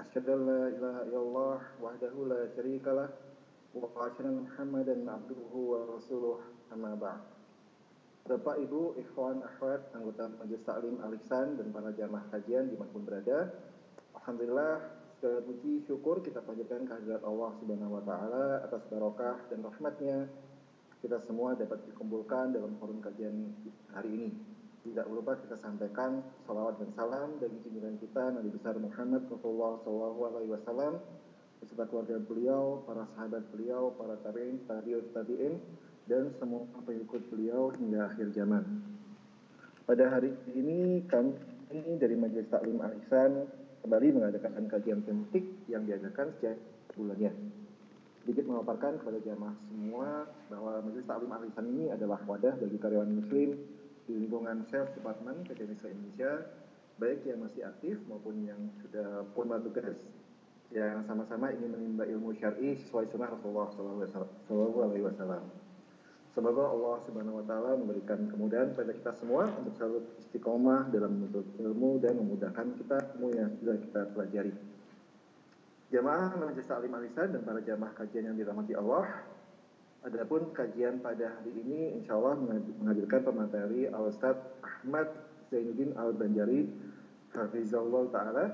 أشهد أن لا إله إلا الله وحده لا شريك له وأشهد أن محمدا عبده ورسوله أما بعد Bapak, Ibu, Ikhwan, Akhwat, anggota Majelis Taklim Aliksan dan para jamaah kajian pun berada. Alhamdulillah, segala puji syukur kita panjatkan kehadirat Allah Subhanahu wa taala atas barokah dan rahmatnya kita semua dapat dikumpulkan dalam forum kajian hari ini tidak lupa kita sampaikan salawat dan salam dari junjungan kita Nabi besar Muhammad Shallallahu Alaihi Wasallam beserta keluarga beliau, para sahabat beliau, para tabiin, tabiut, tabiin, dan semua pengikut beliau hingga akhir zaman. Pada hari ini kami ini dari Majelis Taklim Arisan kembali mengadakan kajian tematik yang diadakan setiap bulannya. Sedikit memaparkan kepada jamaah semua bahwa Majelis Taklim Arisan ini adalah wadah bagi karyawan muslim di lingkungan Sales Department PTMSA Indonesia, baik yang masih aktif maupun yang sudah purna tugas yang sama-sama ingin menimba ilmu syar'i sesuai sunnah Rasulullah Shallallahu Alaihi Wasallam. Semoga Allah Subhanahu Wa Taala memberikan kemudahan pada kita semua untuk selalu istiqomah dalam menuntut ilmu dan memudahkan kita ilmu yang sudah kita pelajari. Jamaah Majelis Alim Alisa dan para jamaah kajian yang dirahmati Allah, Adapun kajian pada hari ini insya Allah menghadirkan pemateri al Ahmad Zainuddin Al-Banjari Hafizullah Ta'ala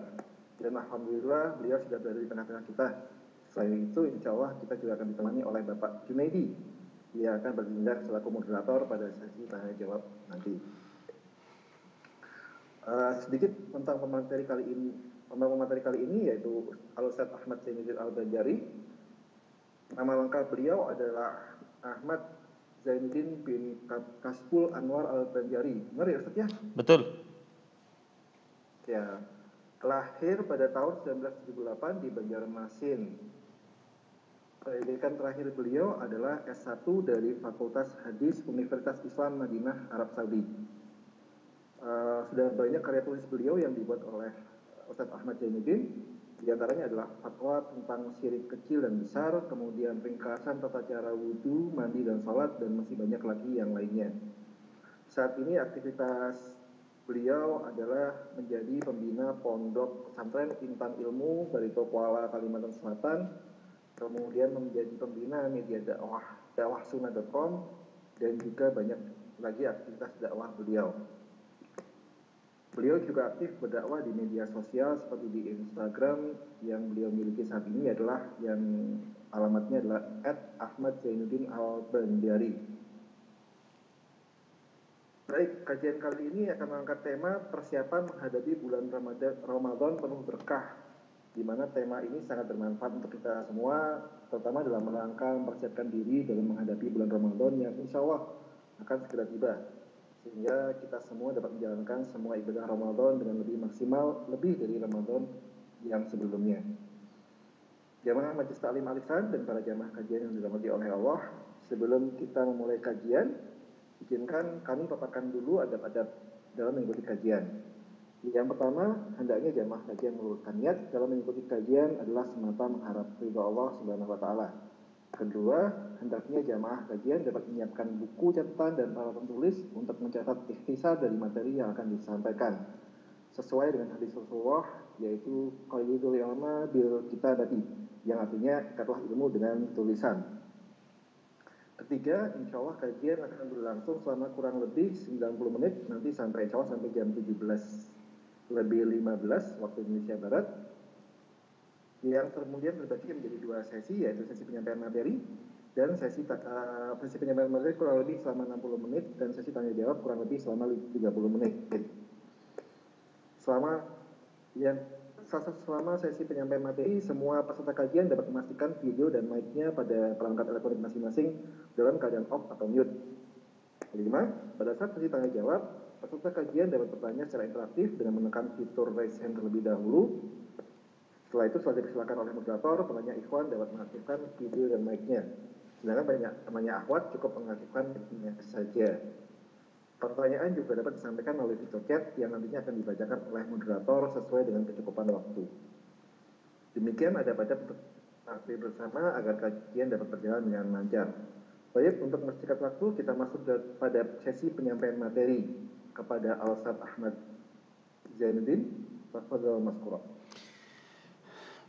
dan Alhamdulillah beliau sudah berada di tengah-tengah kita. Selain itu insya Allah kita juga akan ditemani oleh Bapak Junaidi. Dia akan bertindak selaku moderator pada sesi tanya jawab nanti. Uh, sedikit tentang pemateri kali ini pemateri kali ini yaitu al Ahmad Zainuddin Al-Banjari nama lengkap beliau adalah Ahmad Zainuddin bin Kaspul Anwar Al-Banjari. Benar ya Ustaz ya? Betul. Ya. Lahir pada tahun 1978 di Banjarmasin. Pendidikan terakhir beliau adalah S1 dari Fakultas Hadis Universitas Islam Madinah Arab Saudi. Uh, sudah banyak karya tulis beliau yang dibuat oleh Ustadz Ahmad Zainuddin di antaranya adalah fatwa tentang syirik kecil dan besar, kemudian ringkasan tata cara wudhu, mandi dan salat, dan masih banyak lagi yang lainnya. Saat ini aktivitas beliau adalah menjadi pembina pondok pesantren Intan Ilmu dari Kuala Kalimantan Selatan, kemudian menjadi pembina media dakwah dakwahsuna.com dan juga banyak lagi aktivitas dakwah beliau beliau juga aktif berdakwah di media sosial seperti di Instagram yang beliau miliki saat ini adalah yang alamatnya adalah @ahmadzainuddinalbandari. Baik, kajian kali ini akan mengangkat tema persiapan menghadapi bulan Ramadan, Ramadan penuh berkah di mana tema ini sangat bermanfaat untuk kita semua, terutama dalam rangka mempersiapkan diri dalam menghadapi bulan Ramadan yang insya Allah akan segera tiba sehingga kita semua dapat menjalankan semua ibadah Ramadan dengan lebih maksimal, lebih dari Ramadan yang sebelumnya. Jamaah Majelis Taklim Alisan dan para jamaah kajian yang dirahmati oleh Allah, sebelum kita memulai kajian, izinkan kami paparkan dulu adab-adab dalam mengikuti kajian. Yang pertama, hendaknya jamaah kajian meluruskan niat dalam mengikuti kajian adalah semata mengharap ridho Allah Subhanahu wa taala. Kedua, hendaknya jamaah kajian dapat menyiapkan buku catatan dan peralatan tulis untuk mencatat ikhtisar dari materi yang akan disampaikan. Sesuai dengan hadis Rasulullah, yaitu Qayyidul Ilma Bil Kita Dati, yang artinya ikatlah ilmu dengan tulisan. Ketiga, insya Allah kajian akan berlangsung selama kurang lebih 90 menit, nanti sampai insya Allah sampai jam 17 lebih 15 waktu Indonesia Barat yang kemudian terbagi kan menjadi dua sesi yaitu sesi penyampaian materi dan sesi uh, sesi penyampaian materi kurang lebih selama 60 menit dan sesi tanya jawab kurang lebih selama 30 menit. Selama yang selama sesi penyampaian materi, semua peserta kajian dapat memastikan video dan mic-nya pada perangkat elektronik masing-masing dalam keadaan off atau mute. Kelima, pada saat sesi tanya jawab, peserta kajian dapat bertanya secara interaktif dengan menekan fitur raise hand terlebih dahulu setelah itu setelah dipersilakan oleh moderator, penanya ikhwan dapat mengaktifkan video dan mic-nya. Sedangkan banyak temannya ahwat cukup mengaktifkan mic-nya saja. Pertanyaan juga dapat disampaikan melalui video chat yang nantinya akan dibacakan oleh moderator sesuai dengan kecukupan waktu. Demikian ada pada aktif bersama agar kajian dapat berjalan dengan lancar. Baik, untuk mempersingkat waktu, kita masuk pada sesi penyampaian materi kepada Al-Ustaz Ahmad Zainuddin. Tafadhal Mas Kurang.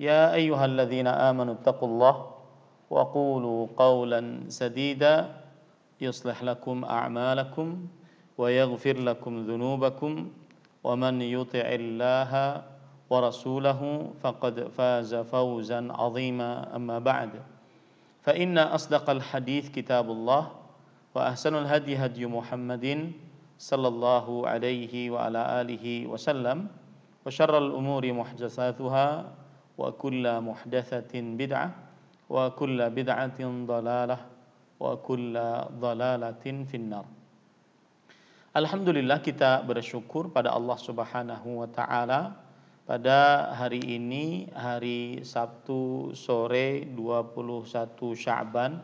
يا ايها الذين امنوا اتقوا الله وقولوا قولا سديدا يصلح لكم اعمالكم ويغفر لكم ذنوبكم ومن يطع الله ورسوله فقد فاز فوزا عظيما اما بعد فان اصدق الحديث كتاب الله واحسن الهدي هدي محمد صلى الله عليه وعلى اله وسلم وشر الامور محدثاتها وكل محدثة بدعة وكل بدعة ضلالة وكل ضلالة في النار Alhamdulillah kita bersyukur pada Allah Subhanahu wa taala pada hari ini hari Sabtu sore 21 Sya'ban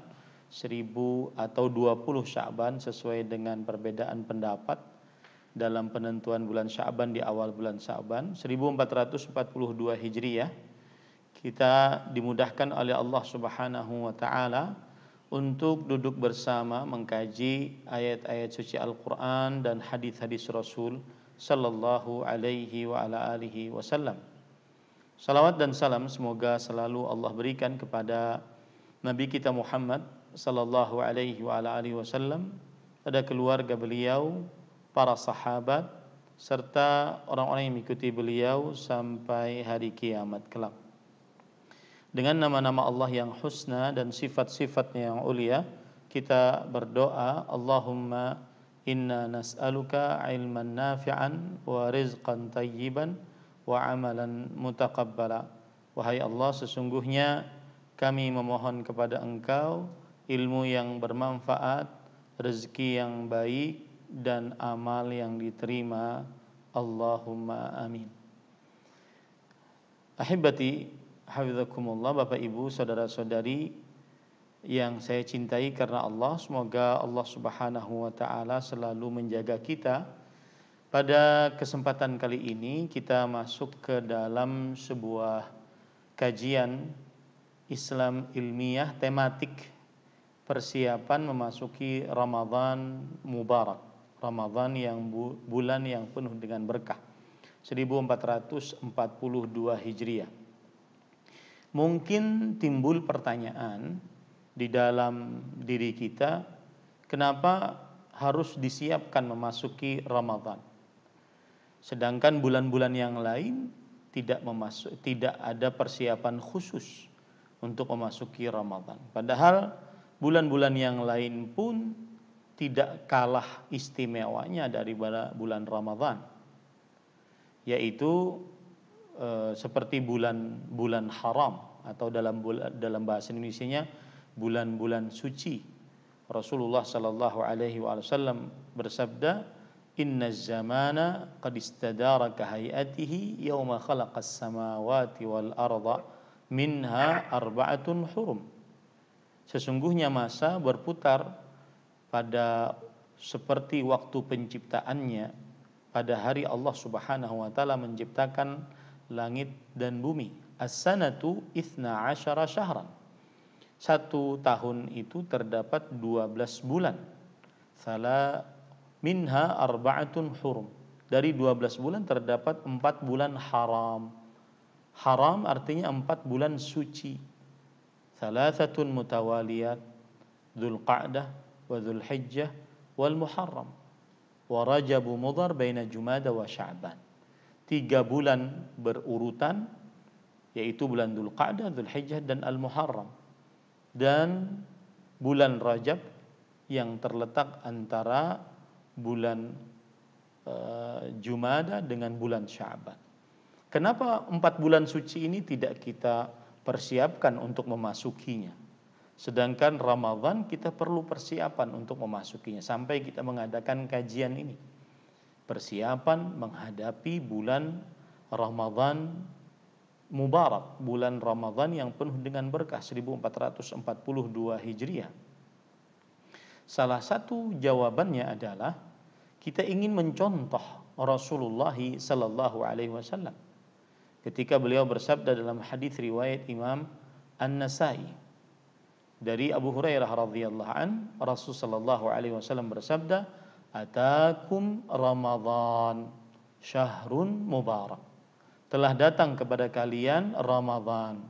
1000 atau 20 Sya'ban sesuai dengan perbedaan pendapat dalam penentuan bulan Sya'ban di awal bulan Sya'ban 1442 Hijriyah kita dimudahkan oleh Allah Subhanahu wa taala untuk duduk bersama mengkaji ayat-ayat suci Al-Qur'an dan hadis-hadis Rasul sallallahu alaihi wa ala alihi wasallam. Salawat dan salam semoga selalu Allah berikan kepada Nabi kita Muhammad sallallahu alaihi wa ala alihi wasallam, ada keluarga beliau, para sahabat serta orang-orang yang mengikuti beliau sampai hari kiamat kelak dengan nama-nama Allah yang husna dan sifat-sifatnya yang ulia kita berdoa Allahumma inna nas'aluka ilman nafi'an wa rizqan tayyiban wa amalan mutakabbala. wahai Allah sesungguhnya kami memohon kepada engkau ilmu yang bermanfaat rezeki yang baik dan amal yang diterima Allahumma amin Ahibati hafizakumullah Bapak Ibu, saudara-saudari yang saya cintai karena Allah, semoga Allah Subhanahu wa taala selalu menjaga kita. Pada kesempatan kali ini kita masuk ke dalam sebuah kajian Islam ilmiah tematik persiapan memasuki Ramadan Mubarak. Ramadan yang bu, bulan yang penuh dengan berkah. 1442 Hijriah mungkin timbul pertanyaan di dalam diri kita, kenapa harus disiapkan memasuki Ramadan? Sedangkan bulan-bulan yang lain tidak memasuk, tidak ada persiapan khusus untuk memasuki Ramadan. Padahal bulan-bulan yang lain pun tidak kalah istimewanya dari bulan Ramadan. Yaitu Eh, seperti bulan-bulan haram atau dalam dalam bahasa Indonesianya bulan-bulan suci. Rasulullah Shallallahu alaihi wasallam bersabda, "Inna zamana qad istadara ka yoma khalq khalaqas samawati wal arda minha arba'atun hurum." Sesungguhnya masa berputar pada seperti waktu penciptaannya pada hari Allah Subhanahu wa taala menciptakan langit dan bumi. As-sanatu ithna asyara syahran. Satu tahun itu terdapat 12 bulan. Salah minha arba'atun hurum. Dari 12 bulan terdapat 4 bulan haram. Haram artinya 4 bulan suci. Thalathatun mutawaliyat. Dhul Qa'dah wa Dhul Hijjah wal Muharram. Wa Rajabu Mudhar baina Jumada wa Sya'ban tiga bulan berurutan yaitu bulan Dhul Qa'dah, Dhul Hijjah dan Al-Muharram dan bulan Rajab yang terletak antara bulan uh, Jumada dengan bulan Syaban. Kenapa empat bulan suci ini tidak kita persiapkan untuk memasukinya? Sedangkan Ramadan kita perlu persiapan untuk memasukinya sampai kita mengadakan kajian ini persiapan menghadapi bulan Ramadhan Mubarak, bulan Ramadhan yang penuh dengan berkah 1442 Hijriah. Salah satu jawabannya adalah kita ingin mencontoh Rasulullah sallallahu alaihi wasallam ketika beliau bersabda dalam hadis riwayat Imam An-Nasai dari Abu Hurairah radhiyallahu an Rasulullah sallallahu alaihi wasallam bersabda Atakum Ramadhan, Syahrun Mubarak Telah datang kepada kalian Ramadhan,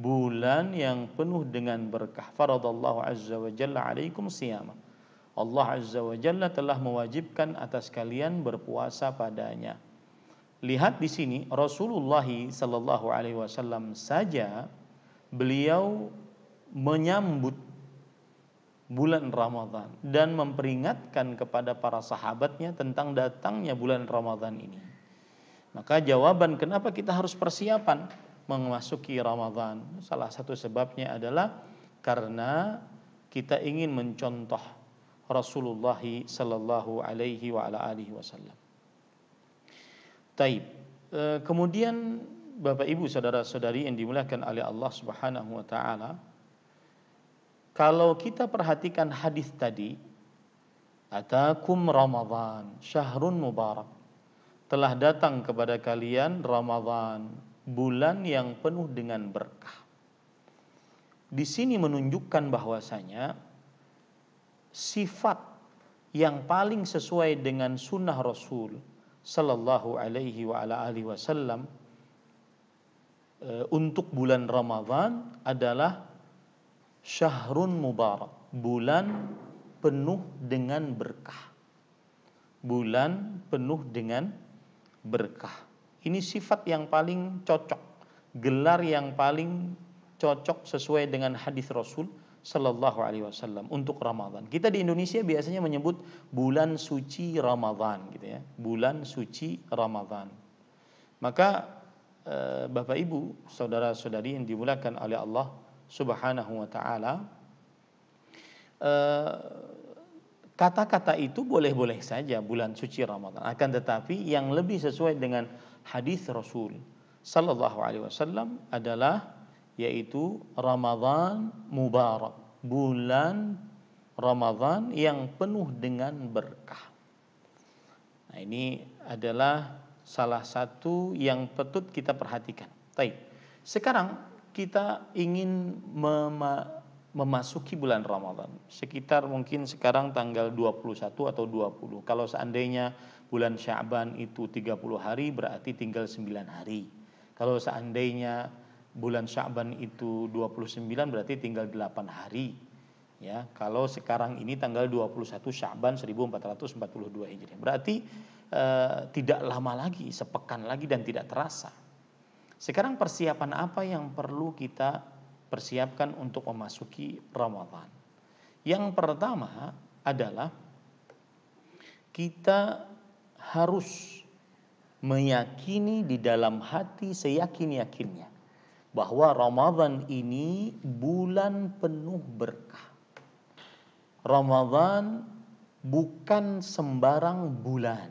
Bulan yang penuh dengan berkah Faradallahu Azza wa Jalla alaikum siyama Allah Azza wa Jalla telah mewajibkan atas kalian berpuasa padanya Lihat di sini Rasulullah sallallahu alaihi wasallam saja beliau menyambut bulan Ramadhan dan memperingatkan kepada para sahabatnya tentang datangnya bulan Ramadhan ini. Maka jawaban kenapa kita harus persiapan memasuki Ramadhan Salah satu sebabnya adalah karena kita ingin mencontoh Rasulullah sallallahu alaihi wasallam. Taib. E, kemudian Bapak Ibu saudara-saudari yang dimuliakan oleh Allah Subhanahu wa taala, kalau kita perhatikan hadis tadi, Atakum Ramadhan, syahrun mubarak. Telah datang kepada kalian Ramadhan, bulan yang penuh dengan berkah. Di sini menunjukkan bahwasanya sifat yang paling sesuai dengan sunnah Rasul Sallallahu Alaihi wa ala Wasallam eh, untuk bulan Ramadhan adalah syahrun mubarak bulan penuh dengan berkah bulan penuh dengan berkah ini sifat yang paling cocok gelar yang paling cocok sesuai dengan hadis Rasul Shallallahu Alaihi Wasallam untuk Ramadan. Kita di Indonesia biasanya menyebut bulan suci Ramadan, gitu ya, bulan suci Ramadan. Maka eh, Bapak Ibu, saudara-saudari yang dimulakan oleh Allah Subhanahu wa taala eh, kata-kata itu boleh-boleh saja bulan suci Ramadan akan tetapi yang lebih sesuai dengan hadis Rasul sallallahu alaihi wasallam adalah yaitu Ramadan mubarak bulan Ramadan yang penuh dengan berkah nah ini adalah salah satu yang patut kita perhatikan baik sekarang kita ingin mem memasuki bulan Ramadan. Sekitar mungkin sekarang tanggal 21 atau 20. Kalau seandainya bulan Syaban itu 30 hari berarti tinggal 9 hari. Kalau seandainya bulan Syaban itu 29 berarti tinggal 8 hari. Ya, kalau sekarang ini tanggal 21 Syaban 1442 Hijriah. Berarti eh, tidak lama lagi, sepekan lagi dan tidak terasa sekarang persiapan apa yang perlu kita persiapkan untuk memasuki Ramadan? Yang pertama adalah kita harus meyakini di dalam hati seyakin-yakinnya bahwa Ramadan ini bulan penuh berkah. Ramadan bukan sembarang bulan.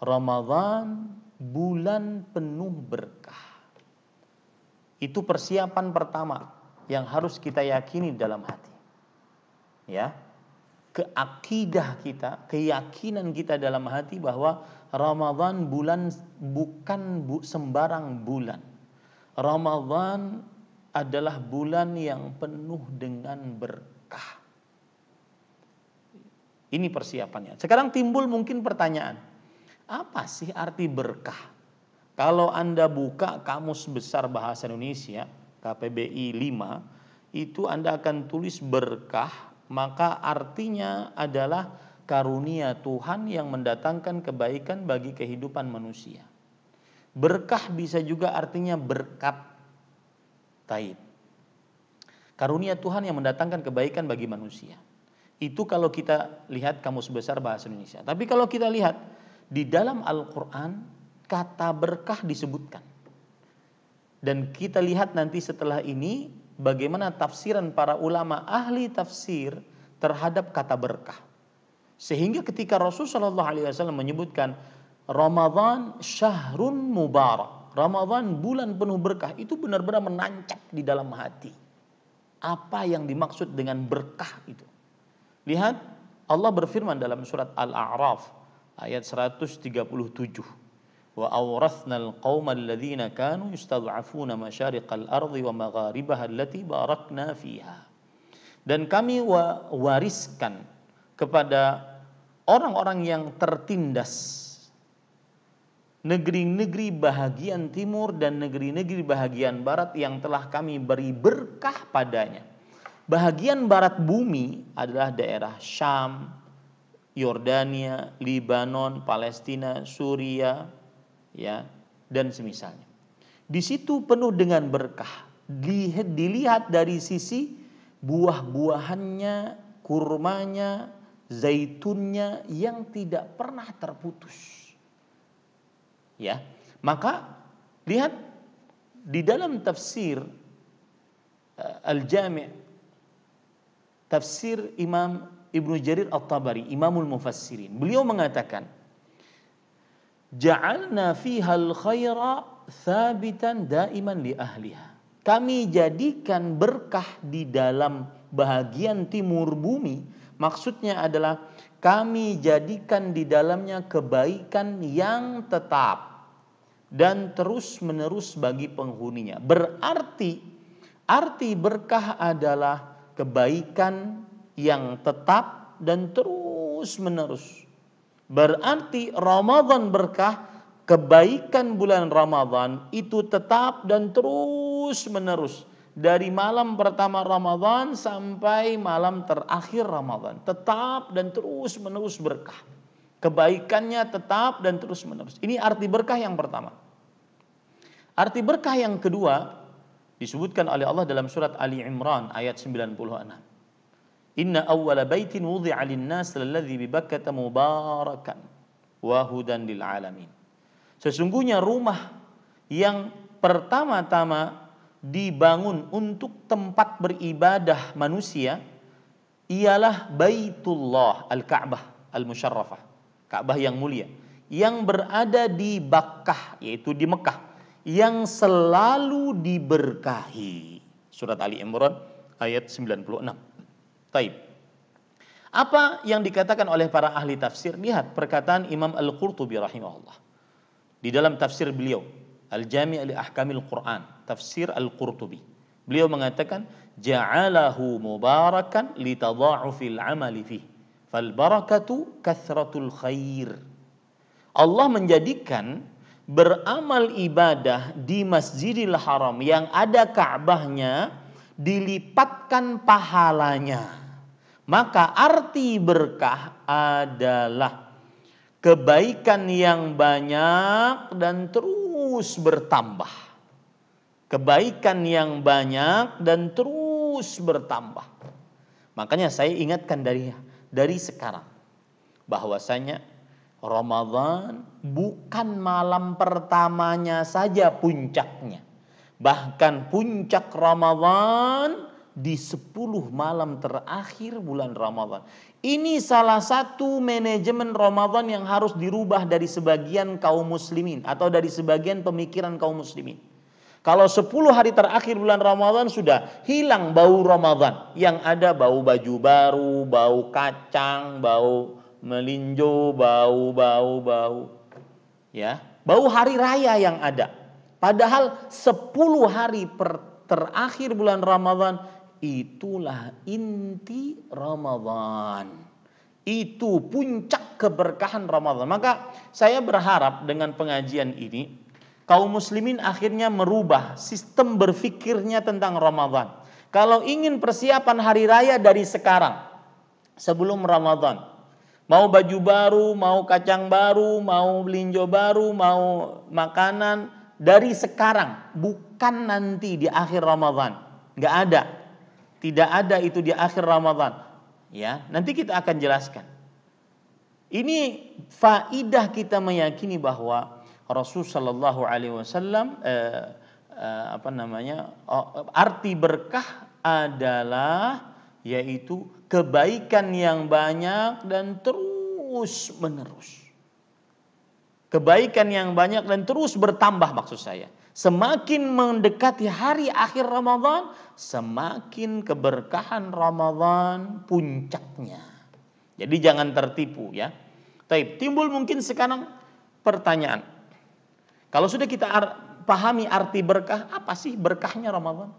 Ramadan bulan penuh berkah. Itu persiapan pertama yang harus kita yakini dalam hati. Ya. Keakidah kita, keyakinan kita dalam hati bahwa Ramadan bulan bukan sembarang bulan. Ramadan adalah bulan yang penuh dengan berkah. Ini persiapannya. Sekarang timbul mungkin pertanyaan. Apa sih arti berkah? Kalau Anda buka Kamus Besar Bahasa Indonesia, KPBI 5, itu Anda akan tulis berkah, maka artinya adalah karunia Tuhan yang mendatangkan kebaikan bagi kehidupan manusia. Berkah bisa juga artinya berkat. Taib. Karunia Tuhan yang mendatangkan kebaikan bagi manusia. Itu kalau kita lihat Kamus Besar Bahasa Indonesia. Tapi kalau kita lihat di dalam Al-Quran kata berkah disebutkan. Dan kita lihat nanti setelah ini bagaimana tafsiran para ulama ahli tafsir terhadap kata berkah. Sehingga ketika Rasulullah SAW menyebutkan Ramadhan syahrun mubarak, Ramadhan bulan penuh berkah itu benar-benar menancap di dalam hati. Apa yang dimaksud dengan berkah itu? Lihat Allah berfirman dalam surat Al-A'raf ayat 137 wa awrathnal qauma alladhina kanu yustad'afuna masyariqal ardi wa magharibaha allati barakna fiha dan kami wariskan kepada orang-orang yang tertindas negeri-negeri bahagian timur dan negeri-negeri bahagian barat yang telah kami beri berkah padanya bahagian barat bumi adalah daerah Syam Yordania, Libanon, Palestina, Suria, ya, dan semisalnya. Di situ penuh dengan berkah. Dilihat, dilihat dari sisi buah-buahannya, kurmanya, zaitunnya yang tidak pernah terputus. Ya. Maka lihat di dalam tafsir eh, Al-Jami' tafsir Imam Ibnu Jarir At-Tabari, Imamul Mufassirin. Beliau mengatakan, "Ja'alna al khaira thabitan daiman li ahliha." Kami jadikan berkah di dalam bahagian timur bumi, maksudnya adalah kami jadikan di dalamnya kebaikan yang tetap dan terus-menerus bagi penghuninya. Berarti arti berkah adalah kebaikan yang tetap dan terus menerus. Berarti Ramadan berkah, kebaikan bulan Ramadan itu tetap dan terus menerus. Dari malam pertama Ramadan sampai malam terakhir Ramadan. Tetap dan terus menerus berkah. Kebaikannya tetap dan terus menerus. Ini arti berkah yang pertama. Arti berkah yang kedua disebutkan oleh Allah dalam surat Ali Imran ayat 96. Inna awwala baitin wudhi'a lin-nas alladhi bi Bakkah mubarakan wa hudan lil alamin. Sesungguhnya rumah yang pertama-tama dibangun untuk tempat beribadah manusia ialah Baitullah Al-Ka'bah Al-Musharrafah, Ka'bah yang mulia yang berada di Bakkah yaitu di Mekah yang selalu diberkahi. Surat Ali Imran ayat 96. Taib. Apa yang dikatakan oleh para ahli tafsir? Lihat perkataan Imam Al-Qurtubi rahimahullah. Di dalam tafsir beliau, Al-Jami' li Ahkamil Quran, tafsir Al-Qurtubi. Beliau mengatakan, "Ja'alahu mubarakan litadha'ufil 'amali fih." Fal barakatu kathratul khair. Allah menjadikan beramal ibadah di Masjidil Haram yang ada Ka'bahnya dilipatkan pahalanya. Maka arti berkah adalah kebaikan yang banyak dan terus bertambah. Kebaikan yang banyak dan terus bertambah. Makanya saya ingatkan dari dari sekarang bahwasanya Ramadan bukan malam pertamanya saja puncaknya. Bahkan puncak Ramadan di 10 malam terakhir bulan Ramadan. Ini salah satu manajemen Ramadan yang harus dirubah dari sebagian kaum muslimin atau dari sebagian pemikiran kaum muslimin. Kalau 10 hari terakhir bulan Ramadan sudah hilang bau Ramadan. Yang ada bau baju baru, bau kacang, bau melinjo, bau, bau, bau. Ya, bau hari raya yang ada. Padahal 10 hari per terakhir bulan Ramadan itulah inti Ramadan. Itu puncak keberkahan Ramadan. Maka saya berharap dengan pengajian ini kaum muslimin akhirnya merubah sistem berfikirnya tentang Ramadan. Kalau ingin persiapan hari raya dari sekarang sebelum Ramadan, mau baju baru, mau kacang baru, mau linjo baru, mau makanan dari sekarang, bukan nanti di akhir Ramadan. Nggak ada. Tidak ada itu di akhir Ramadan. Ya, nanti kita akan jelaskan. Ini faidah kita meyakini bahwa Rasul Shallallahu Alaihi Wasallam eh, eh apa namanya oh, arti berkah adalah yaitu kebaikan yang banyak dan terus menerus. Kebaikan yang banyak dan terus bertambah maksud saya. Semakin mendekati hari akhir Ramadan, semakin keberkahan Ramadan puncaknya. Jadi jangan tertipu ya. Tapi timbul mungkin sekarang pertanyaan. Kalau sudah kita ar pahami arti berkah, apa sih berkahnya Ramadan?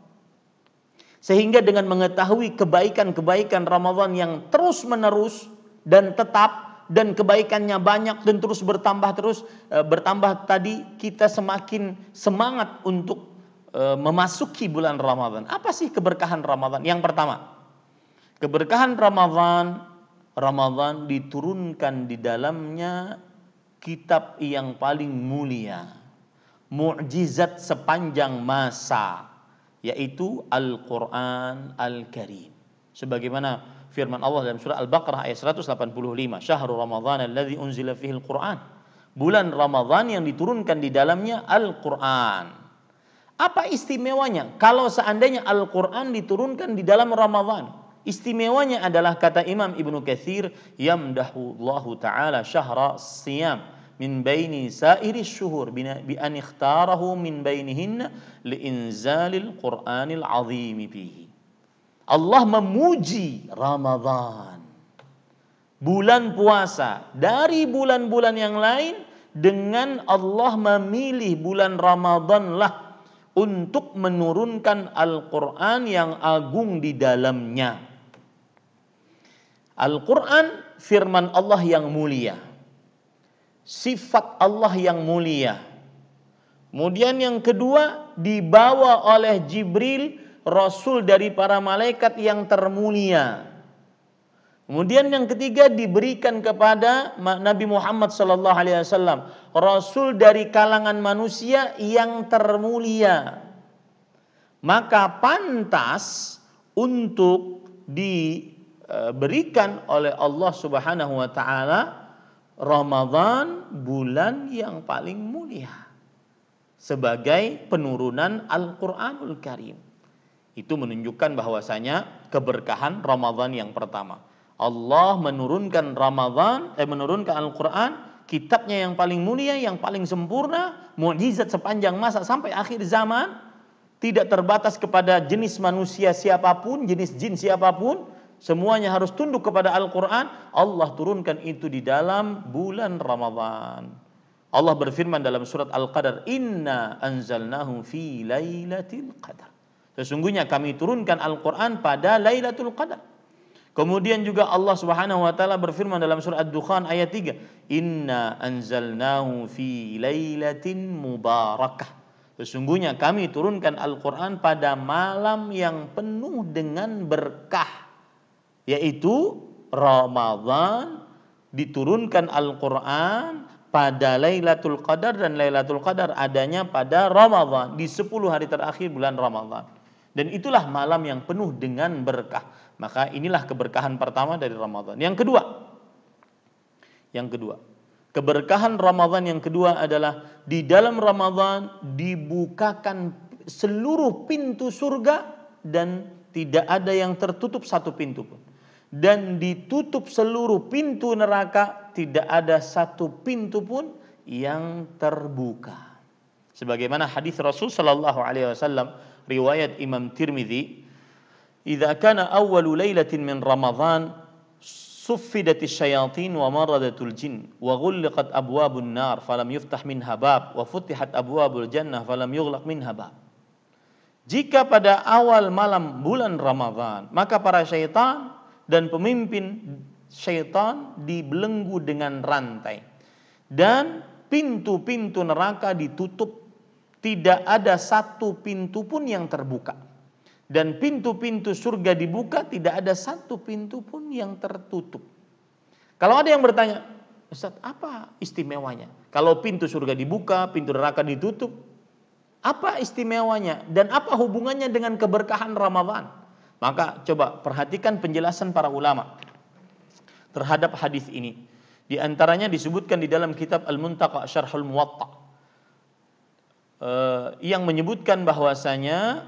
Sehingga dengan mengetahui kebaikan-kebaikan Ramadan yang terus-menerus dan tetap dan kebaikannya banyak dan terus bertambah terus eh, bertambah tadi kita semakin semangat untuk eh, memasuki bulan Ramadan. Apa sih keberkahan Ramadan? Yang pertama, keberkahan Ramadan Ramadan diturunkan di dalamnya kitab yang paling mulia, mukjizat sepanjang masa, yaitu Al-Qur'an Al-Karim. Sebagaimana firman Allah dalam surah Al-Baqarah ayat 185 syahrul ramadhan alladzi unzila fihi al-Qur'an bulan Ramadhan yang diturunkan di dalamnya Al-Qur'an apa istimewanya kalau seandainya Al-Qur'an diturunkan di dalam Ramadhan istimewanya adalah kata Imam Ibnu Katsir yamdahu Allah taala syahra siyam min baini sairi syuhur bi an ikhtarahu min bainihinna li inzalil Qur'anil azimi fihi Allah memuji Ramadan. Bulan puasa dari bulan-bulan yang lain dengan Allah memilih bulan Ramadan lah untuk menurunkan Al-Quran yang agung di dalamnya. Al-Quran firman Allah yang mulia. Sifat Allah yang mulia. Kemudian yang kedua dibawa oleh Jibril rasul dari para malaikat yang termulia. Kemudian yang ketiga diberikan kepada Nabi Muhammad sallallahu alaihi wasallam, rasul dari kalangan manusia yang termulia. Maka pantas untuk diberikan oleh Allah Subhanahu wa taala Ramadan bulan yang paling mulia sebagai penurunan Al-Qur'anul Karim. Itu menunjukkan bahwasanya keberkahan Ramadan yang pertama. Allah menurunkan Ramadan, eh menurunkan Al-Quran, kitabnya yang paling mulia, yang paling sempurna, mukjizat sepanjang masa sampai akhir zaman, tidak terbatas kepada jenis manusia siapapun, jenis jin siapapun, semuanya harus tunduk kepada Al-Quran. Allah turunkan itu di dalam bulan Ramadan. Allah berfirman dalam surat Al-Qadar, Inna anzalnahu fi lailatul qadar. Sesungguhnya kami turunkan Al-Qur'an pada Lailatul Qadar. Kemudian juga Allah Subhanahu wa taala berfirman dalam surah Ad-Dukhan ayat 3, "Inna anzalnahu fi lailatin mubarakah." Sesungguhnya kami turunkan Al-Qur'an pada malam yang penuh dengan berkah, yaitu Ramadan diturunkan Al-Qur'an pada Lailatul Qadar dan Lailatul Qadar adanya pada Ramadan di 10 hari terakhir bulan Ramadan. Dan itulah malam yang penuh dengan berkah. Maka inilah keberkahan pertama dari Ramadan. Yang kedua, yang kedua, keberkahan Ramadan yang kedua adalah di dalam Ramadan dibukakan seluruh pintu surga dan tidak ada yang tertutup satu pintu pun. Dan ditutup seluruh pintu neraka, tidak ada satu pintu pun yang terbuka. Sebagaimana hadis Rasul Shallallahu Alaihi Wasallam riwayat Imam Tirmidzi jika kana awal lailatin min رمضان suffidat الشياطين wa maradatul jin wa ghulqat abwabun nar falam yuftah minha bab wa futihat abwabul jannah falam jika pada awal malam bulan Ramadhan maka para syaitan dan pemimpin syaitan dibelenggu dengan rantai dan pintu-pintu neraka ditutup tidak ada satu pintu pun yang terbuka. Dan pintu-pintu surga dibuka, tidak ada satu pintu pun yang tertutup. Kalau ada yang bertanya, Ustaz apa istimewanya? Kalau pintu surga dibuka, pintu neraka ditutup, apa istimewanya dan apa hubungannya dengan keberkahan Ramadan? Maka coba perhatikan penjelasan para ulama terhadap hadis ini. Di antaranya disebutkan di dalam kitab Al-Muntaqa Syarhul Muwatta. Eh, yang menyebutkan bahwasanya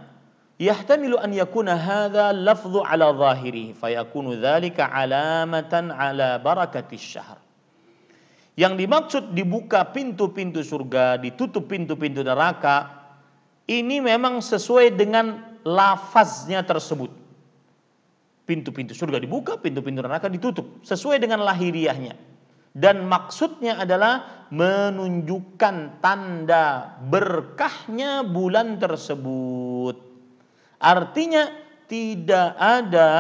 yahtamilu an yakuna hadza lafdhu ala zahirihi fayakunu dzalika alamatan ala barakatis syahr. Yang dimaksud dibuka pintu-pintu surga, ditutup pintu-pintu neraka, ini memang sesuai dengan lafaznya tersebut. Pintu-pintu surga dibuka, pintu-pintu neraka ditutup, sesuai dengan lahiriahnya dan maksudnya adalah menunjukkan tanda berkahnya bulan tersebut. Artinya tidak ada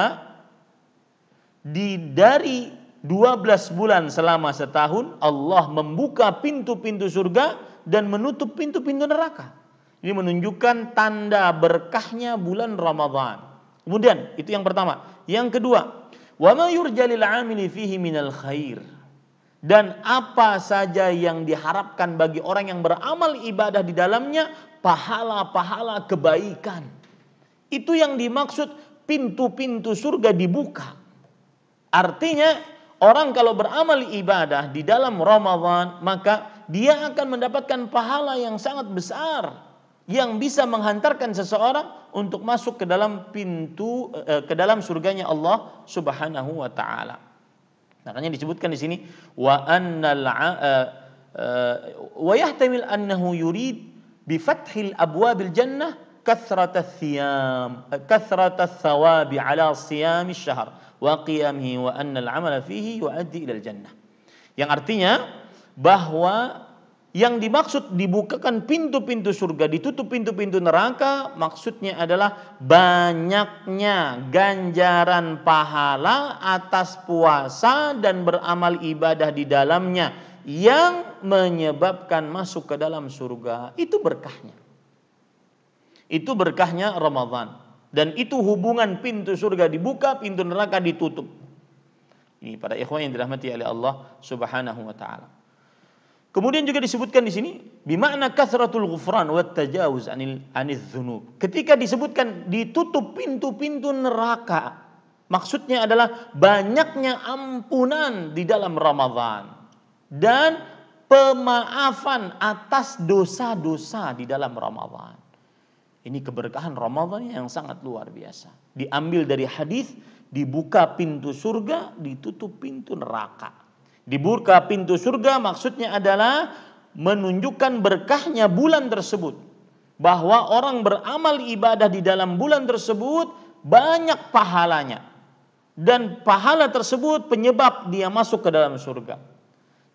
di dari 12 bulan selama setahun Allah membuka pintu-pintu surga dan menutup pintu-pintu neraka. Ini menunjukkan tanda berkahnya bulan Ramadhan. Kemudian itu yang pertama. Yang kedua, wa ma yurjalil amili fihi minal khair dan apa saja yang diharapkan bagi orang yang beramal ibadah di dalamnya pahala-pahala kebaikan. Itu yang dimaksud pintu-pintu surga dibuka. Artinya orang kalau beramal ibadah di dalam Ramadan maka dia akan mendapatkan pahala yang sangat besar yang bisa menghantarkan seseorang untuk masuk ke dalam pintu eh, ke dalam surganya Allah Subhanahu wa taala. Makanya disebutkan di sini wa annal eh, eh, wa yahtamil annahu yurid bi fathil abwabil jannah kathrata thiyam eh, kathrata thawabi ala siyami syahr wa qiyamihi wa annal amala fihi yuaddi ila jannah. Yang artinya bahwa yang dimaksud dibukakan pintu-pintu surga, ditutup pintu-pintu neraka, maksudnya adalah banyaknya ganjaran pahala atas puasa dan beramal ibadah di dalamnya yang menyebabkan masuk ke dalam surga. Itu berkahnya. Itu berkahnya Ramadan. Dan itu hubungan pintu surga dibuka, pintu neraka ditutup. Ini pada ikhwan yang dirahmati oleh Allah Subhanahu wa taala. Kemudian juga disebutkan di sini bimana kasratul ghufran wa tajawuz anil anil Ketika disebutkan ditutup pintu-pintu neraka, maksudnya adalah banyaknya ampunan di dalam Ramadhan dan pemaafan atas dosa-dosa di dalam Ramadhan. Ini keberkahan Ramadhan yang sangat luar biasa. Diambil dari hadis, dibuka pintu surga, ditutup pintu neraka. Dibuka pintu surga maksudnya adalah menunjukkan berkahnya bulan tersebut. Bahwa orang beramal ibadah di dalam bulan tersebut banyak pahalanya. Dan pahala tersebut penyebab dia masuk ke dalam surga.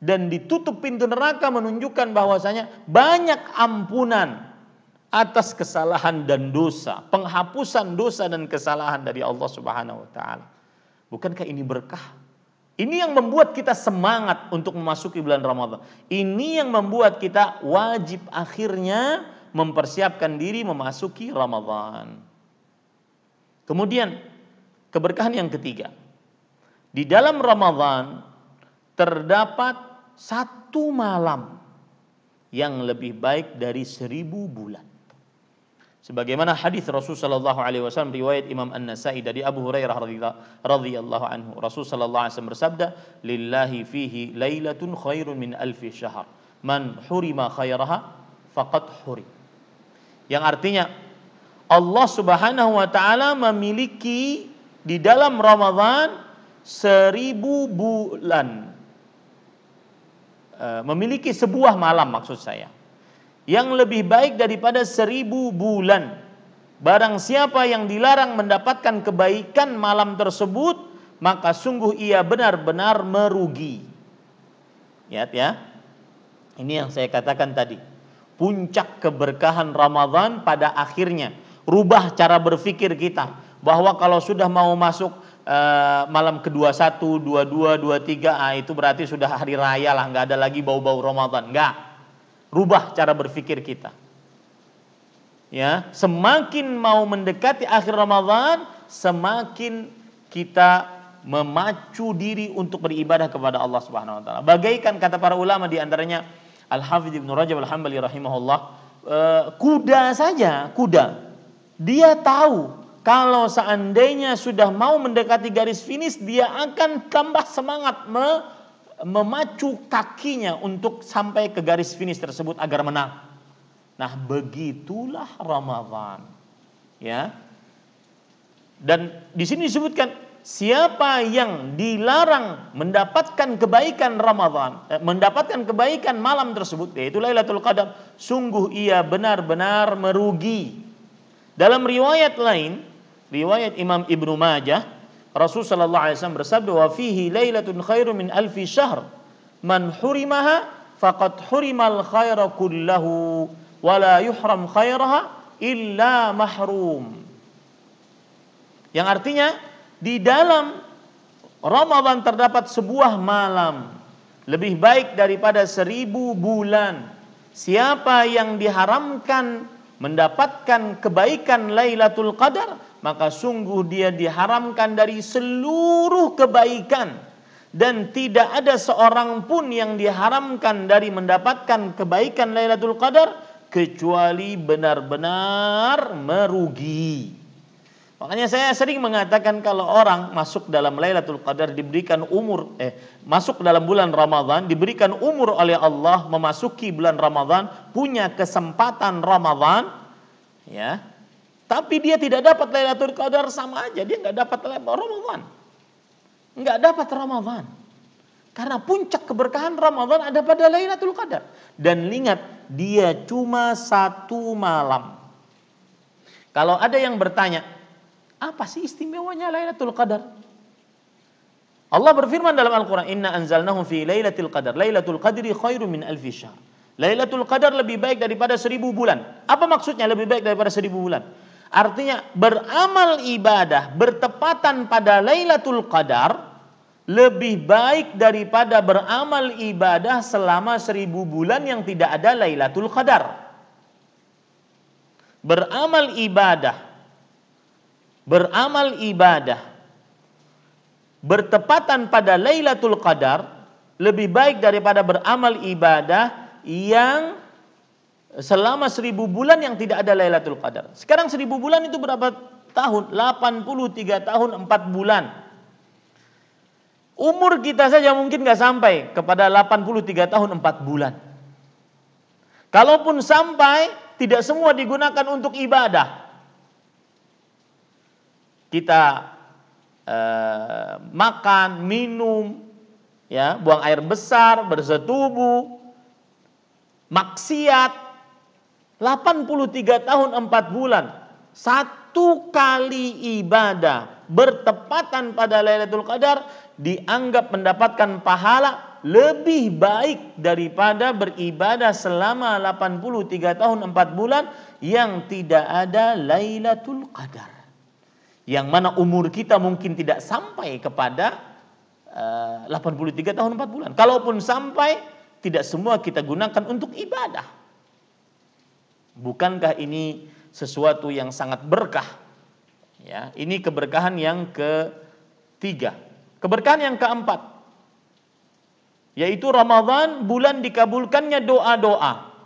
Dan ditutup pintu neraka menunjukkan bahwasanya banyak ampunan atas kesalahan dan dosa, penghapusan dosa dan kesalahan dari Allah Subhanahu wa taala. Bukankah ini berkah? Ini yang membuat kita semangat untuk memasuki bulan Ramadan. Ini yang membuat kita wajib akhirnya mempersiapkan diri memasuki Ramadan. Kemudian keberkahan yang ketiga. Di dalam Ramadan terdapat satu malam yang lebih baik dari seribu bulan sebagaimana hadis Rasul sallallahu alaihi wasallam riwayat Imam An-Nasa'i dari Abu Hurairah radhiyallahu anhu Rasul sallallahu alaihi wasallam bersabda lillahi fihi lailatun khairun min alfi syahr man hurima khairaha faqad huri yang artinya Allah Subhanahu wa taala memiliki di dalam Ramadan seribu bulan eh, memiliki sebuah malam maksud saya yang lebih baik daripada seribu bulan. Barang siapa yang dilarang mendapatkan kebaikan malam tersebut, maka sungguh ia benar-benar merugi. Lihat ya, ini yang saya katakan tadi. Puncak keberkahan Ramadan pada akhirnya. Rubah cara berpikir kita. Bahwa kalau sudah mau masuk e, malam kedua satu, dua dua, dua tiga, ah, itu berarti sudah hari raya lah, nggak ada lagi bau-bau Ramadan, nggak rubah cara berpikir kita. Ya, semakin mau mendekati akhir Ramadan, semakin kita memacu diri untuk beribadah kepada Allah Subhanahu wa taala. Bagaikan kata para ulama di antaranya al Hafiz Ibnu Rajab Al-Hambali rahimahullah, eh, kuda saja, kuda. Dia tahu kalau seandainya sudah mau mendekati garis finish, dia akan tambah semangat me memacu kakinya untuk sampai ke garis finish tersebut agar menang. Nah, begitulah Ramadan. Ya. Dan di sini disebutkan siapa yang dilarang mendapatkan kebaikan Ramadan, eh, mendapatkan kebaikan malam tersebut yaitu Lailatul Qadar, sungguh ia benar-benar merugi. Dalam riwayat lain, riwayat Imam Ibnu Majah Rasul sallallahu alaihi wasallam bersabda wa fihi lailatun khairu min alfi syahr man hurimaha faqad hurimal khaira kullahu wa la yuhram khairaha illa mahrum. Yang artinya di dalam Ramadan terdapat sebuah malam lebih baik daripada seribu bulan. Siapa yang diharamkan mendapatkan kebaikan Lailatul Qadar, maka sungguh dia diharamkan dari seluruh kebaikan dan tidak ada seorang pun yang diharamkan dari mendapatkan kebaikan Lailatul Qadar kecuali benar-benar merugi. Makanya saya sering mengatakan kalau orang masuk dalam Lailatul Qadar diberikan umur eh masuk dalam bulan Ramadan diberikan umur oleh Allah memasuki bulan Ramadan punya kesempatan Ramadan ya tapi dia tidak dapat Lailatul Qadar sama aja. Dia nggak dapat Ramadan. Nggak dapat Ramadan. Karena puncak keberkahan Ramadan ada pada Lailatul Qadar. Dan ingat, dia cuma satu malam. Kalau ada yang bertanya, apa sih istimewanya Lailatul Qadar? Allah berfirman dalam Al-Quran, Inna anzalnahu fi Lailatul Qadar. Lailatul Qadri khairu min alfi syahr. Lailatul Qadar lebih baik daripada seribu bulan. Apa maksudnya lebih baik daripada seribu bulan? Artinya beramal ibadah bertepatan pada Lailatul Qadar lebih baik daripada beramal ibadah selama seribu bulan yang tidak ada Lailatul Qadar. Beramal ibadah, beramal ibadah bertepatan pada Lailatul Qadar lebih baik daripada beramal ibadah yang selama seribu bulan yang tidak ada Lailatul Qadar. Sekarang seribu bulan itu berapa tahun? 83 tahun 4 bulan. Umur kita saja mungkin nggak sampai kepada 83 tahun 4 bulan. Kalaupun sampai, tidak semua digunakan untuk ibadah. Kita eh, makan, minum, ya, buang air besar, bersetubuh, maksiat, 83 tahun 4 bulan satu kali ibadah bertepatan pada Lailatul Qadar dianggap mendapatkan pahala lebih baik daripada beribadah selama 83 tahun 4 bulan yang tidak ada Lailatul Qadar. Yang mana umur kita mungkin tidak sampai kepada eh, puluh 83 tahun 4 bulan. Kalaupun sampai tidak semua kita gunakan untuk ibadah Bukankah ini sesuatu yang sangat berkah? Ya, ini keberkahan yang ketiga. Keberkahan yang keempat yaitu Ramadan bulan dikabulkannya doa-doa.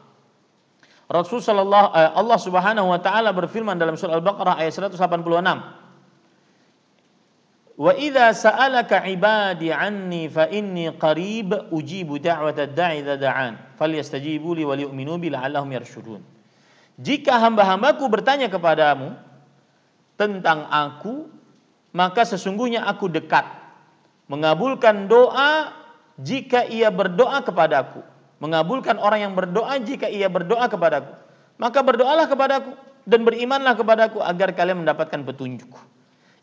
Rasul sallallahu eh, Allah Subhanahu wa taala berfirman dalam surah Al-Baqarah ayat 186. Wa idza sa'alaka 'ibadi 'anni fa inni qarib ujibu da'wata da'i da'an falyastajibu li wa liyu'minu bi la'allahum yarshudun. Jika hamba-hambaku bertanya kepadamu tentang aku, maka sesungguhnya aku dekat mengabulkan doa jika ia berdoa kepadaku. Mengabulkan orang yang berdoa jika ia berdoa kepadaku. Maka berdoalah kepadaku dan berimanlah kepadaku agar kalian mendapatkan petunjuk.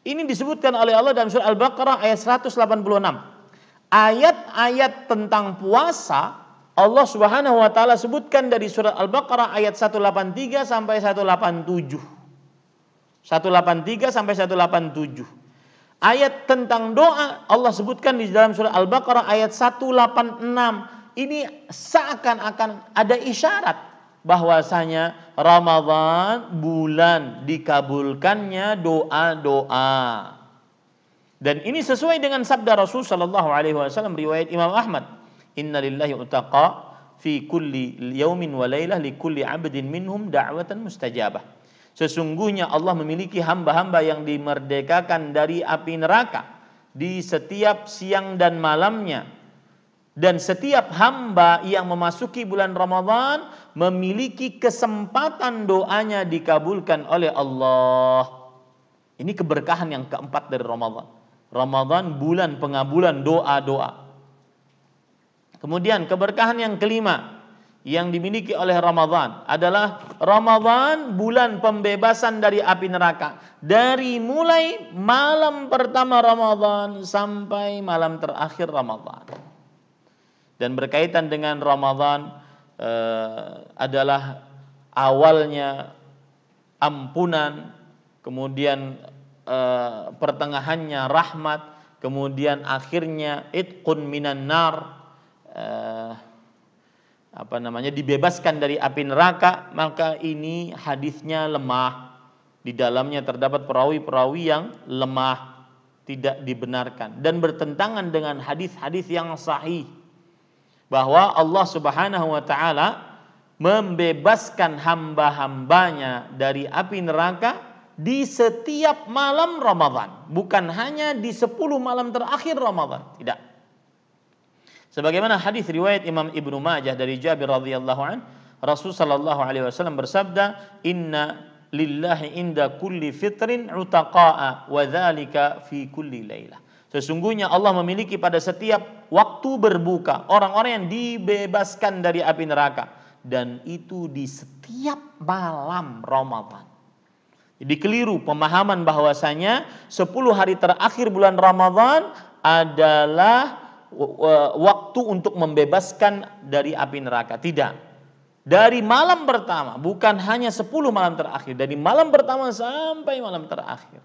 Ini disebutkan oleh Allah dalam surah Al-Baqarah ayat 186. Ayat-ayat tentang puasa Allah Subhanahu wa taala sebutkan dari surat Al-Baqarah ayat 183 sampai 187. 183 sampai 187. Ayat tentang doa Allah sebutkan di dalam surat Al-Baqarah ayat 186. Ini seakan-akan ada isyarat bahwasanya Ramadan bulan dikabulkannya doa-doa. Dan ini sesuai dengan sabda Rasul Shallallahu alaihi wasallam riwayat Imam Ahmad Inna lillahi utaqa fi kulli yaumin wa li kulli abdin minhum da'watan mustajabah. Sesungguhnya Allah memiliki hamba-hamba yang dimerdekakan dari api neraka di setiap siang dan malamnya. Dan setiap hamba yang memasuki bulan Ramadan memiliki kesempatan doanya dikabulkan oleh Allah. Ini keberkahan yang keempat dari Ramadan. Ramadan bulan pengabulan doa-doa. Kemudian keberkahan yang kelima yang dimiliki oleh Ramadan adalah Ramadan bulan pembebasan dari api neraka. Dari mulai malam pertama Ramadan sampai malam terakhir Ramadan. Dan berkaitan dengan Ramadan eh, adalah awalnya ampunan, kemudian eh, pertengahannya rahmat, kemudian akhirnya itqun minan nar eh, apa namanya dibebaskan dari api neraka maka ini hadisnya lemah di dalamnya terdapat perawi-perawi yang lemah tidak dibenarkan dan bertentangan dengan hadis-hadis yang sahih bahwa Allah Subhanahu wa taala membebaskan hamba-hambanya dari api neraka di setiap malam Ramadan, bukan hanya di 10 malam terakhir Ramadan, tidak Sebagaimana hadis riwayat Imam Ibnu Majah dari Jabir radhiyallahu an, Rasul sallallahu alaihi wasallam bersabda, "Inna lillahi inda kulli fitrin utaqa'a wa dzalika fi kulli lailah." Sesungguhnya Allah memiliki pada setiap waktu berbuka orang-orang yang dibebaskan dari api neraka dan itu di setiap malam Ramadan. Jadi keliru pemahaman bahwasanya 10 hari terakhir bulan Ramadan adalah waktu untuk membebaskan dari api neraka. Tidak. Dari malam pertama, bukan hanya 10 malam terakhir, dari malam pertama sampai malam terakhir.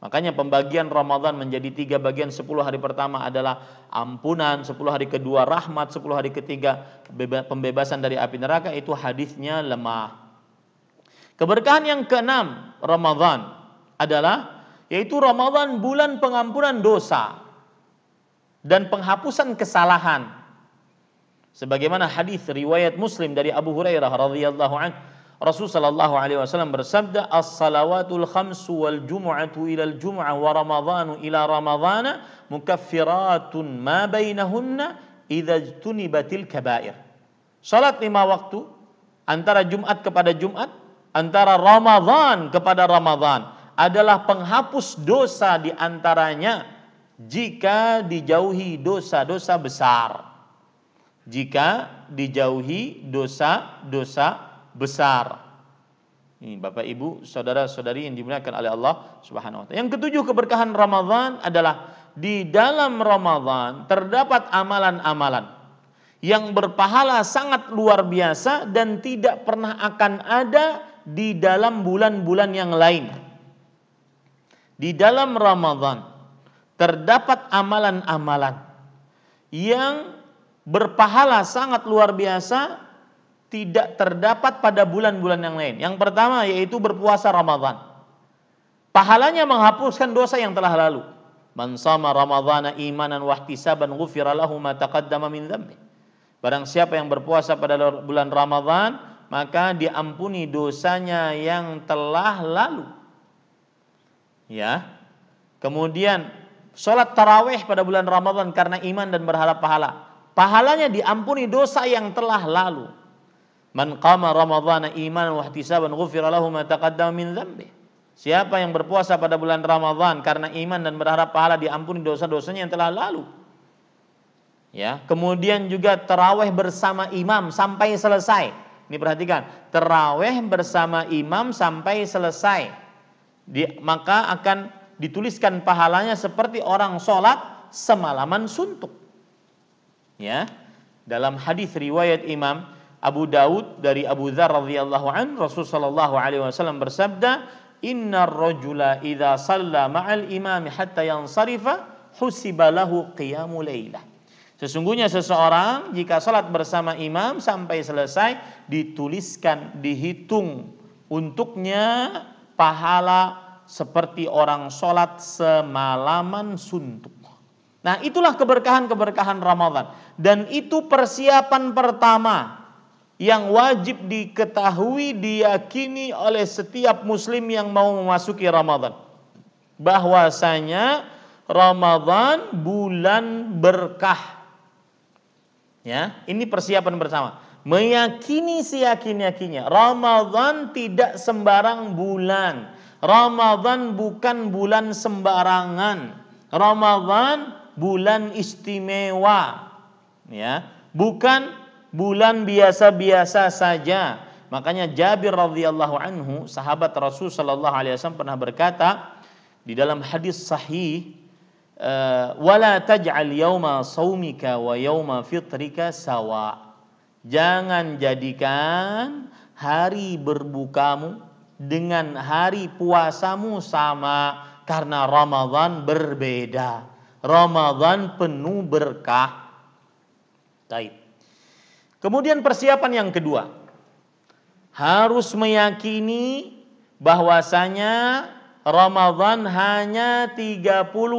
Makanya pembagian Ramadan menjadi tiga bagian. 10 hari pertama adalah ampunan, 10 hari kedua rahmat, 10 hari ketiga pembebasan dari api neraka itu hadisnya lemah. Keberkahan yang keenam Ramadan adalah yaitu Ramadan bulan pengampunan dosa dan penghapusan kesalahan. Sebagaimana hadis riwayat Muslim dari Abu Hurairah radhiyallahu an, Rasul sallallahu alaihi wasallam bersabda, "As-salawatul khamsu wal jum'atu ila al-jum'ah wa ramadhanu ila ramadhana mukaffiratun ma bainahunna idza tunibatil kaba'ir." Salat lima waktu antara Jumat kepada Jumat, antara Ramadhan kepada Ramadhan adalah penghapus dosa di antaranya jika dijauhi dosa-dosa besar. Jika dijauhi dosa-dosa besar. Ini Bapak Ibu, saudara-saudari yang dimuliakan oleh Allah Subhanahu wa taala. Yang ketujuh keberkahan Ramadan adalah di dalam Ramadan terdapat amalan-amalan yang berpahala sangat luar biasa dan tidak pernah akan ada di dalam bulan-bulan yang lain. Di dalam Ramadan terdapat amalan-amalan yang berpahala sangat luar biasa tidak terdapat pada bulan-bulan yang lain. Yang pertama yaitu berpuasa Ramadan. Pahalanya menghapuskan dosa yang telah lalu. Man sama Ramadhana imanan wahtisaban ghufira lahu ma taqaddama min Barang siapa yang berpuasa pada bulan Ramadhan, maka diampuni dosanya yang telah lalu. Ya. Kemudian Sholat taraweh pada bulan Ramadan karena iman dan berharap pahala. Pahalanya diampuni dosa yang telah lalu. Man qama Ramadhana iman wa ihtisaban ghufira lahu ma taqaddama min dhanbi. Siapa yang berpuasa pada bulan Ramadhan karena iman dan berharap pahala diampuni dosa-dosanya yang telah lalu. Ya, kemudian juga teraweh bersama imam sampai selesai. Ini perhatikan, teraweh bersama imam sampai selesai. Di, maka akan dituliskan pahalanya seperti orang sholat semalaman suntuk. Ya, dalam hadis riwayat Imam Abu Daud dari Abu Dzar radhiyallahu an Rasul sallallahu alaihi wasallam bersabda, "Inna ar-rajula idza shalla ma'al imami hatta yansarifa husiba lahu qiyamul lailah." Sesungguhnya seseorang jika salat bersama imam sampai selesai dituliskan dihitung untuknya pahala seperti orang sholat semalaman suntuk. Nah itulah keberkahan-keberkahan Ramadan. Dan itu persiapan pertama yang wajib diketahui, diyakini oleh setiap muslim yang mau memasuki Ramadan. Bahwasanya Ramadan bulan berkah. Ya, ini persiapan bersama. Meyakini yakin yakinnya Ramadan tidak sembarang bulan Ramadan bukan bulan sembarangan. Ramadan bulan istimewa. Ya, bukan bulan biasa-biasa saja. Makanya Jabir radhiyallahu anhu, sahabat Rasul sallallahu alaihi wasallam pernah berkata di dalam hadis sahih, eh, "Wala taj'al yauma saumika wa yauma fitrika sawa." Jangan jadikan hari berbukamu dengan hari puasamu sama karena Ramadan berbeda. Ramadan penuh berkah. Baik. Kemudian persiapan yang kedua. Harus meyakini bahwasanya Ramadan hanya 30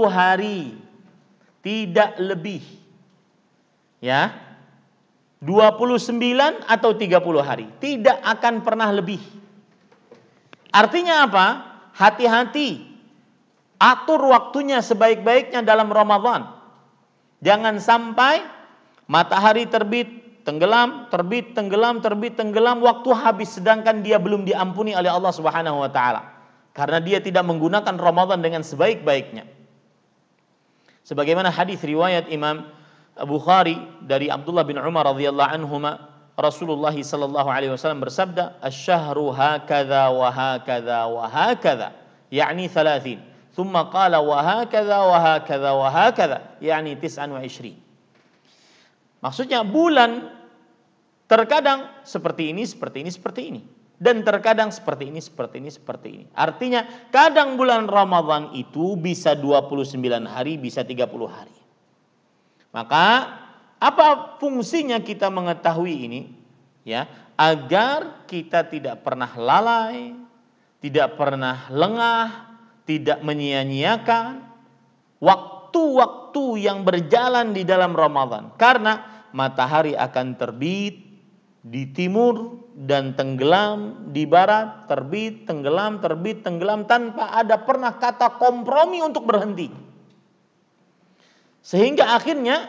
hari. Tidak lebih. Ya. 29 atau 30 hari. Tidak akan pernah lebih. Artinya apa? Hati-hati. Atur waktunya sebaik-baiknya dalam Ramadan. Jangan sampai matahari terbit, tenggelam, terbit, tenggelam, terbit, tenggelam, waktu habis sedangkan dia belum diampuni oleh Allah Subhanahu wa taala karena dia tidak menggunakan Ramadan dengan sebaik-baiknya. Sebagaimana hadis riwayat Imam Bukhari dari Abdullah bin Umar radhiyallahu anhuma Rasulullah sallallahu alaihi wasallam bersabda, "Asy-syahru hakadha wa hakadha wa hakadha." Yani 30. Thumma qala wa hakadha wa hakadha wa hakadha, yani 29. Maksudnya bulan terkadang seperti ini, seperti ini, seperti ini. Dan terkadang seperti ini, seperti ini, seperti ini. Artinya kadang bulan Ramadan itu bisa 29 hari, bisa 30 hari. Maka apa fungsinya kita mengetahui ini? Ya, agar kita tidak pernah lalai, tidak pernah lengah, tidak menyia-nyiakan waktu-waktu yang berjalan di dalam Ramadan. Karena matahari akan terbit di timur dan tenggelam di barat, terbit, tenggelam, terbit, tenggelam tanpa ada pernah kata kompromi untuk berhenti. Sehingga akhirnya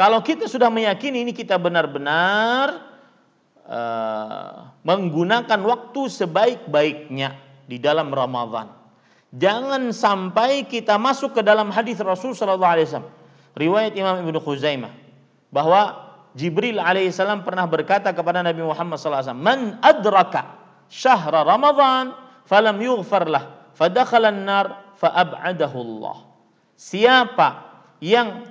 kalau kita sudah meyakini ini kita benar-benar uh, menggunakan waktu sebaik-baiknya di dalam Ramadan. Jangan sampai kita masuk ke dalam hadis Rasul sallallahu alaihi wasallam. Riwayat Imam Ibnu Khuzaimah bahwa Jibril alaihissalam pernah berkata kepada Nabi Muhammad sallallahu alaihi wasallam, "Man adraka syahr Ramadan falam yughfar lah, fadakhala an-nar Siapa yang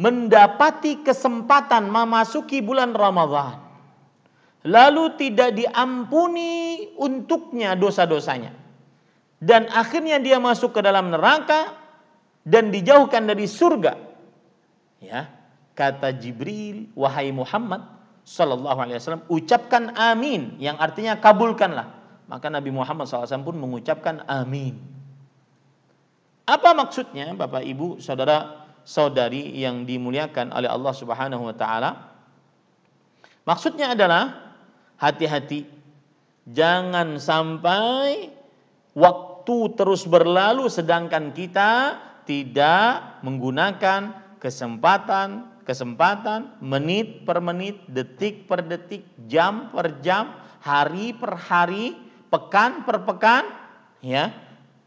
mendapati kesempatan memasuki bulan Ramadhan, lalu tidak diampuni untuknya dosa-dosanya dan akhirnya dia masuk ke dalam neraka dan dijauhkan dari surga ya kata Jibril wahai Muhammad sallallahu alaihi wasallam ucapkan amin yang artinya kabulkanlah maka Nabi Muhammad SAW pun mengucapkan amin. Apa maksudnya Bapak Ibu Saudara saudari yang dimuliakan oleh Allah Subhanahu wa taala. Maksudnya adalah hati-hati jangan sampai waktu terus berlalu sedangkan kita tidak menggunakan kesempatan kesempatan menit per menit, detik per detik, jam per jam, hari per hari, pekan per pekan, ya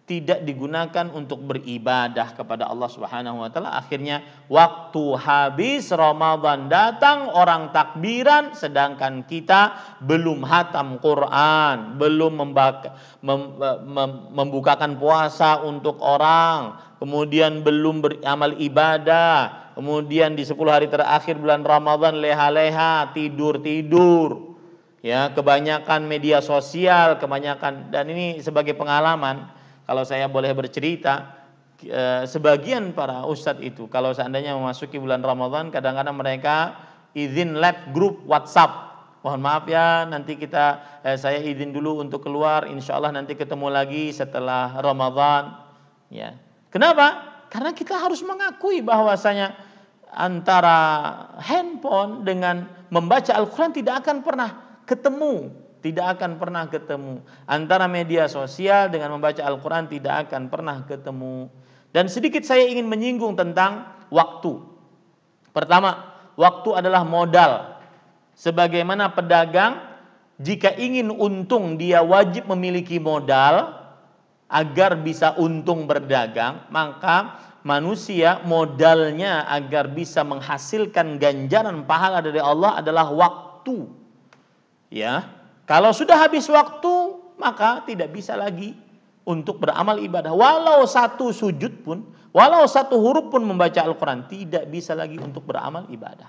tidak digunakan untuk beribadah kepada Allah Subhanahu wa taala. Akhirnya waktu habis Ramadan datang orang takbiran sedangkan kita belum hatam Quran, belum membaka, mem, mem, membukakan puasa untuk orang, kemudian belum beramal ibadah, kemudian di 10 hari terakhir bulan Ramadan leha-leha, tidur-tidur. Ya, kebanyakan media sosial, kebanyakan dan ini sebagai pengalaman kalau saya boleh bercerita eh, sebagian para ustadz itu kalau seandainya memasuki bulan Ramadan kadang-kadang mereka izin lab grup WhatsApp mohon maaf ya nanti kita eh, saya izin dulu untuk keluar insya Allah nanti ketemu lagi setelah Ramadan ya kenapa karena kita harus mengakui bahwasanya antara handphone dengan membaca Al-Quran tidak akan pernah ketemu tidak akan pernah ketemu. Antara media sosial dengan membaca Al-Quran tidak akan pernah ketemu. Dan sedikit saya ingin menyinggung tentang waktu. Pertama, waktu adalah modal. Sebagaimana pedagang jika ingin untung dia wajib memiliki modal agar bisa untung berdagang, maka manusia modalnya agar bisa menghasilkan ganjaran pahala dari Allah adalah waktu. Ya, kalau sudah habis waktu, maka tidak bisa lagi untuk beramal ibadah. Walau satu sujud pun, walau satu huruf pun membaca Al-Quran, tidak bisa lagi untuk beramal ibadah.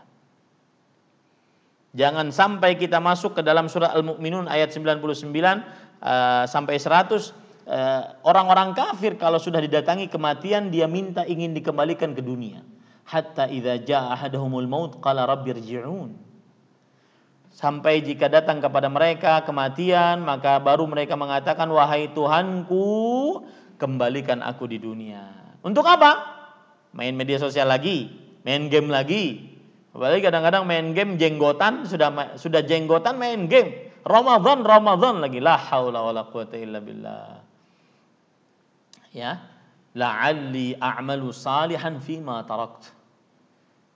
Jangan sampai kita masuk ke dalam surah Al-Mu'minun ayat 99 uh, eh, sampai 100. Eh, orang-orang kafir kalau sudah didatangi kematian, dia minta ingin dikembalikan ke dunia. Hatta idza ja'ahadahumul maut qala rabbirji'un sampai jika datang kepada mereka kematian maka baru mereka mengatakan wahai Tuhanku kembalikan aku di dunia untuk apa main media sosial lagi main game lagi apalagi kadang-kadang main game jenggotan sudah sudah jenggotan main game Ramadan Ramadan lagi la haula wala quwata illa billah ya la'alli a'malu salihan fima tarakt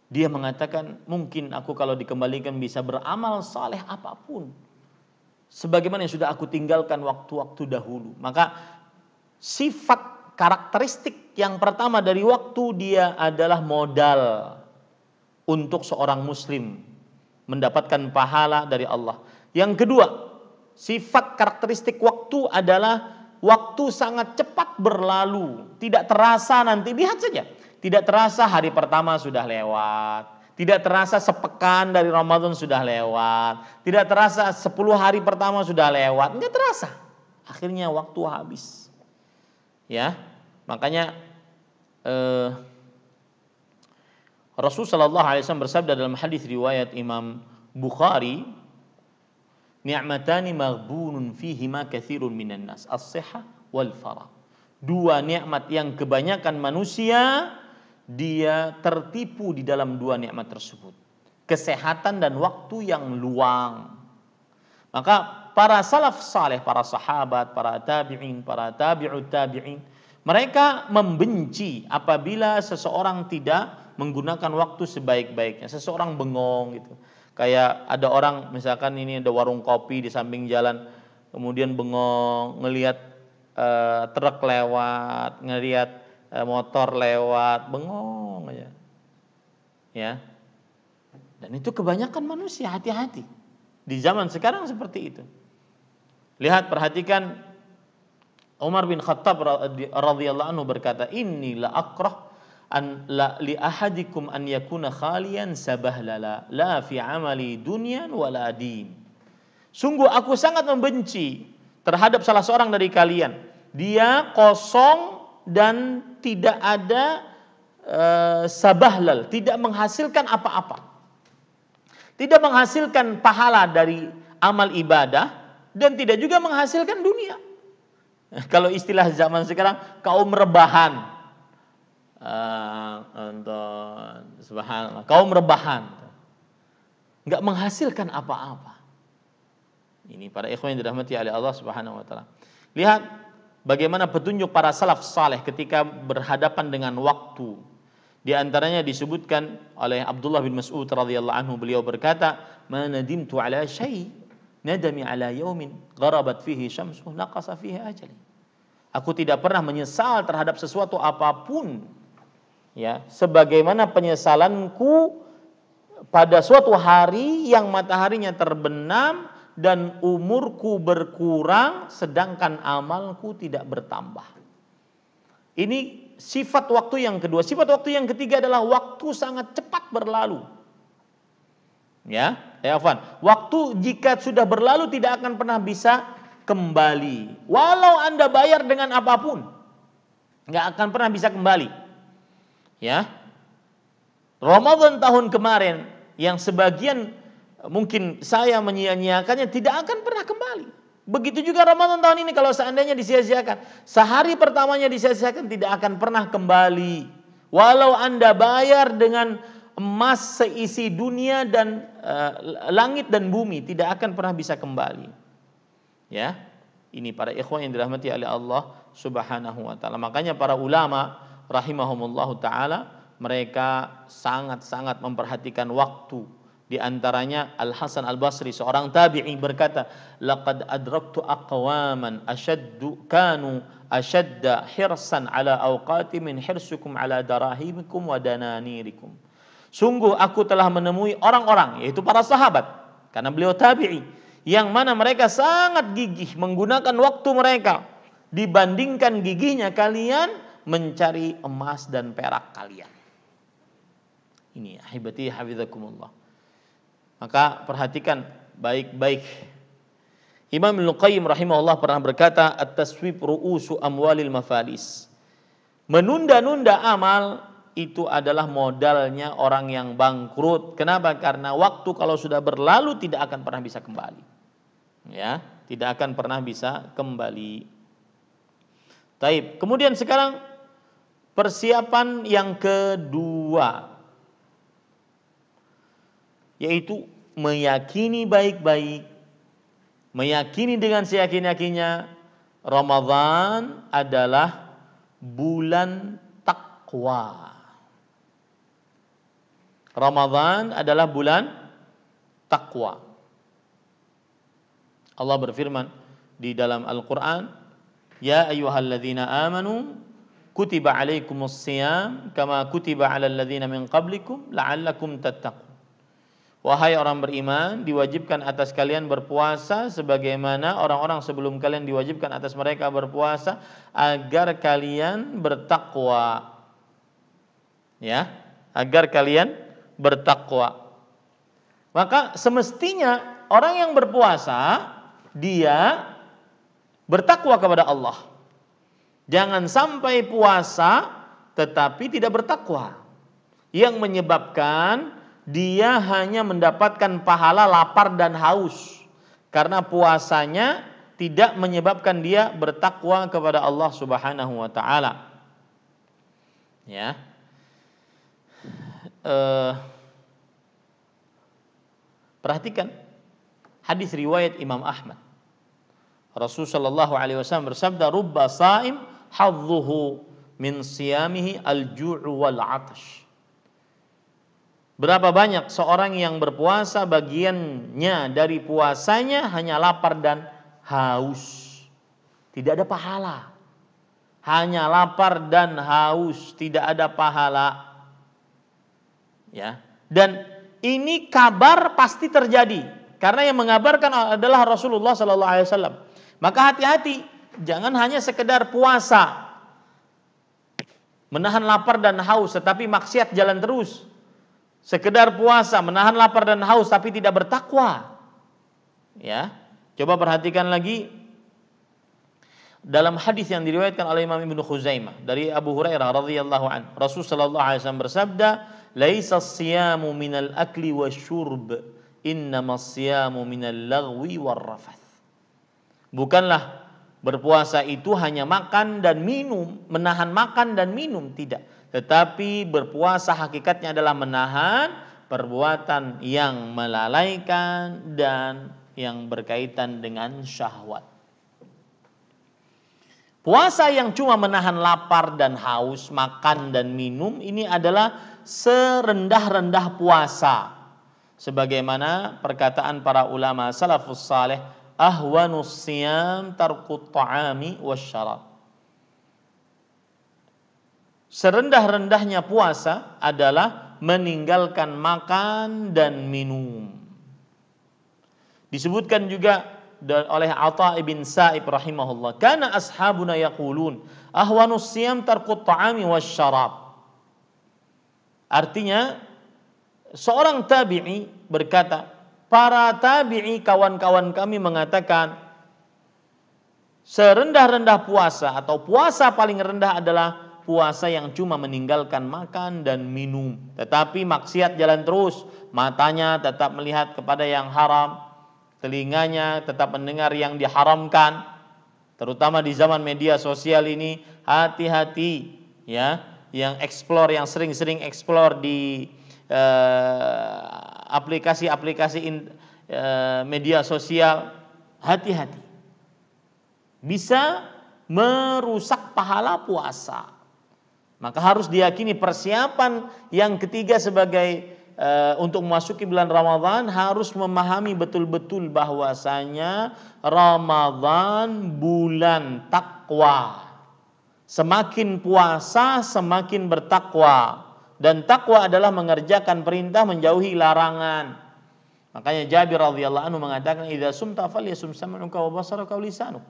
dia mengatakan, mungkin aku kalau dikembalikan bisa beramal saleh apapun. Sebagaimana yang sudah aku tinggalkan waktu-waktu dahulu. Maka sifat karakteristik yang pertama dari waktu dia adalah modal untuk seorang muslim mendapatkan pahala dari Allah. Yang kedua, sifat karakteristik waktu adalah waktu sangat cepat berlalu, tidak terasa nanti lihat saja tidak terasa hari pertama sudah lewat. Tidak terasa sepekan dari Ramadan sudah lewat. Tidak terasa sepuluh hari pertama sudah lewat. Enggak terasa. Akhirnya waktu habis. Ya. Makanya eh, Rasul sallallahu bersabda dalam hadis riwayat Imam Bukhari, "Ni'matani maghbunun fihima katsirun minan nas, as-sihha wal farah." Dua nikmat yang kebanyakan manusia dia tertipu di dalam dua nikmat tersebut, kesehatan dan waktu yang luang. Maka para salaf saleh, para sahabat, para tabi'in, para tabi'ut tabi'in, mereka membenci apabila seseorang tidak menggunakan waktu sebaik-baiknya. Seseorang bengong gitu. Kayak ada orang misalkan ini ada warung kopi di samping jalan, kemudian bengong ngelihat uh, truk lewat, ngelihat Eh, motor lewat bengong aja. Ya. Dan itu kebanyakan manusia hati-hati. Di zaman sekarang seperti itu. Lihat perhatikan Umar bin Khattab radhiyallahu anhu berkata, "Inni la akrah an la li ahadikum an yakuna khalian sabahlala la fi amali dunyan wala din." Sungguh aku sangat membenci terhadap salah seorang dari kalian. Dia kosong dan tidak ada e, eh, sabahlal, tidak menghasilkan apa-apa. Tidak menghasilkan pahala dari amal ibadah dan tidak juga menghasilkan dunia. Kalau istilah zaman sekarang kaum rebahan. Uh, kaum rebahan. Enggak menghasilkan apa-apa. Ini para ikhwan yang dirahmati oleh Allah Subhanahu wa taala. Lihat bagaimana petunjuk para salaf saleh ketika berhadapan dengan waktu. Di antaranya disebutkan oleh Abdullah bin Mas'ud radhiyallahu anhu beliau berkata, "Ma nadimtu ala syai, nadami ala yaumin gharabat fihi syamsu naqasa fihi ajali." Aku tidak pernah menyesal terhadap sesuatu apapun ya, sebagaimana penyesalanku pada suatu hari yang mataharinya terbenam dan umurku berkurang sedangkan amalku tidak bertambah. Ini sifat waktu yang kedua. Sifat waktu yang ketiga adalah waktu sangat cepat berlalu. Ya, ya Afan. Waktu jika sudah berlalu tidak akan pernah bisa kembali. Walau Anda bayar dengan apapun, nggak akan pernah bisa kembali. Ya, Ramadan tahun kemarin yang sebagian mungkin saya menyia-nyiakannya tidak akan pernah kembali. Begitu juga Ramadan tahun ini kalau seandainya disia-siakan. Sehari pertamanya disia-siakan tidak akan pernah kembali. Walau Anda bayar dengan emas seisi dunia dan uh, langit dan bumi tidak akan pernah bisa kembali. Ya. Ini para ikhwan yang dirahmati oleh Allah Subhanahu wa taala. Makanya para ulama rahimahumullahu taala mereka sangat-sangat memperhatikan waktu di antaranya Al Hasan Al Basri seorang tabi'i berkata, "Laqad adraktu aqwaman ashaddu kanu ashadda hirsan ala awqati min hirsukum ala darahimikum wa dananirikum." Sungguh aku telah menemui orang-orang yaitu para sahabat karena beliau tabi'i yang mana mereka sangat gigih menggunakan waktu mereka dibandingkan giginya kalian mencari emas dan perak kalian. Ini ahibati hafizakumullah. Maka perhatikan baik-baik. Imam Ibnu Qayyim rahimahullah pernah berkata, "At-taswib ru'usu amwalil mafalis." Menunda-nunda amal itu adalah modalnya orang yang bangkrut. Kenapa? Karena waktu kalau sudah berlalu tidak akan pernah bisa kembali. Ya, tidak akan pernah bisa kembali. Taib. Kemudian sekarang persiapan yang kedua yaitu meyakini baik-baik, meyakini dengan seyakin-yakinnya Ramadan adalah bulan takwa. Ramadhan adalah bulan takwa. Allah berfirman di dalam Al-Qur'an, "Ya ayyuhalladzina amanu kutiba alaikumus siyam kama kutiba ala ladzina min qablikum la'allakum tattaqun." Wahai orang beriman, diwajibkan atas kalian berpuasa sebagaimana orang-orang sebelum kalian diwajibkan atas mereka berpuasa agar kalian bertakwa. Ya, agar kalian bertakwa. Maka semestinya orang yang berpuasa dia bertakwa kepada Allah. Jangan sampai puasa tetapi tidak bertakwa. Yang menyebabkan dia hanya mendapatkan pahala lapar dan haus karena puasanya tidak menyebabkan dia bertakwa kepada Allah Subhanahu wa taala. Ya. Uh, perhatikan hadis riwayat Imam Ahmad. Rasul sallallahu alaihi wasallam bersabda, "Rubba saim hadzuhu min siyamihi al-ju'u wal 'atsh. Berapa banyak seorang yang berpuasa bagiannya dari puasanya hanya lapar dan haus. Tidak ada pahala. Hanya lapar dan haus, tidak ada pahala. Ya. Dan ini kabar pasti terjadi karena yang mengabarkan adalah Rasulullah sallallahu alaihi wasallam. Maka hati-hati, jangan hanya sekedar puasa menahan lapar dan haus tetapi maksiat jalan terus sekedar puasa, menahan lapar dan haus tapi tidak bertakwa. Ya. Coba perhatikan lagi dalam hadis yang diriwayatkan oleh Imam Ibnu Khuzaimah dari Abu Hurairah radhiyallahu an. Rasul sallallahu alaihi wasallam bersabda, "Laisa siyamu minal akli wasyurb, innama siyamu minal lagwi war rafath." Bukanlah berpuasa itu hanya makan dan minum, menahan makan dan minum, tidak tetapi berpuasa hakikatnya adalah menahan perbuatan yang melalaikan dan yang berkaitan dengan syahwat. Puasa yang cuma menahan lapar dan haus, makan dan minum ini adalah serendah-rendah puasa. Sebagaimana perkataan para ulama salafus saleh, ahwanus siyam tarkut ta'ami wasyarat serendah-rendahnya puasa adalah meninggalkan makan dan minum. Disebutkan juga oleh Atha ibn Sa'ib rahimahullah, "Kana ashabuna yaqulun ahwanu siyam tarkut ta'ami sharab. Artinya seorang tabi'i berkata, "Para tabi'i kawan-kawan kami mengatakan serendah-rendah puasa atau puasa paling rendah adalah puasa yang cuma meninggalkan makan dan minum, tetapi maksiat jalan terus, matanya tetap melihat kepada yang haram, telinganya tetap mendengar yang diharamkan, terutama di zaman media sosial ini, hati-hati ya, yang explore yang sering-sering explore di eh, aplikasi-aplikasi eh, eh, media sosial, hati-hati. Bisa merusak pahala puasa maka harus diyakini persiapan yang ketiga sebagai e, untuk memasuki bulan Ramadan harus memahami betul-betul bahwasanya Ramadan bulan takwa. Semakin puasa semakin bertakwa dan takwa adalah mengerjakan perintah menjauhi larangan. Makanya Jabir radhiyallahu anhu mengatakan idza sumta falyasum sam'uka wa basaraka wa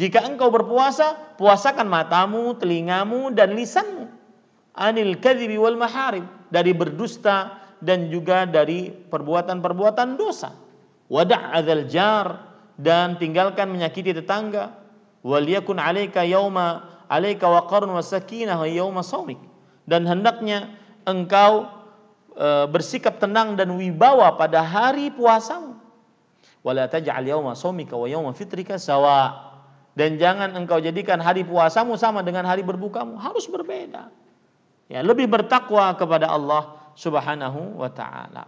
jika engkau berpuasa, puasakan matamu, telingamu, dan lisanmu. Anil kadhibi wal maharib. Dari berdusta dan juga dari perbuatan-perbuatan dosa. Wada' adzal jar. Dan tinggalkan menyakiti tetangga. wal yakun alaika yauma alaika waqarun wa sakinah yawma sawmik. Dan hendaknya engkau e, bersikap tenang dan wibawa pada hari puasamu. Wala taj'al yauma saumika wa yauma fitrika sawa'. Dan jangan engkau jadikan hari puasamu sama dengan hari berbukamu. Harus berbeda. Ya, lebih bertakwa kepada Allah Subhanahu wa taala.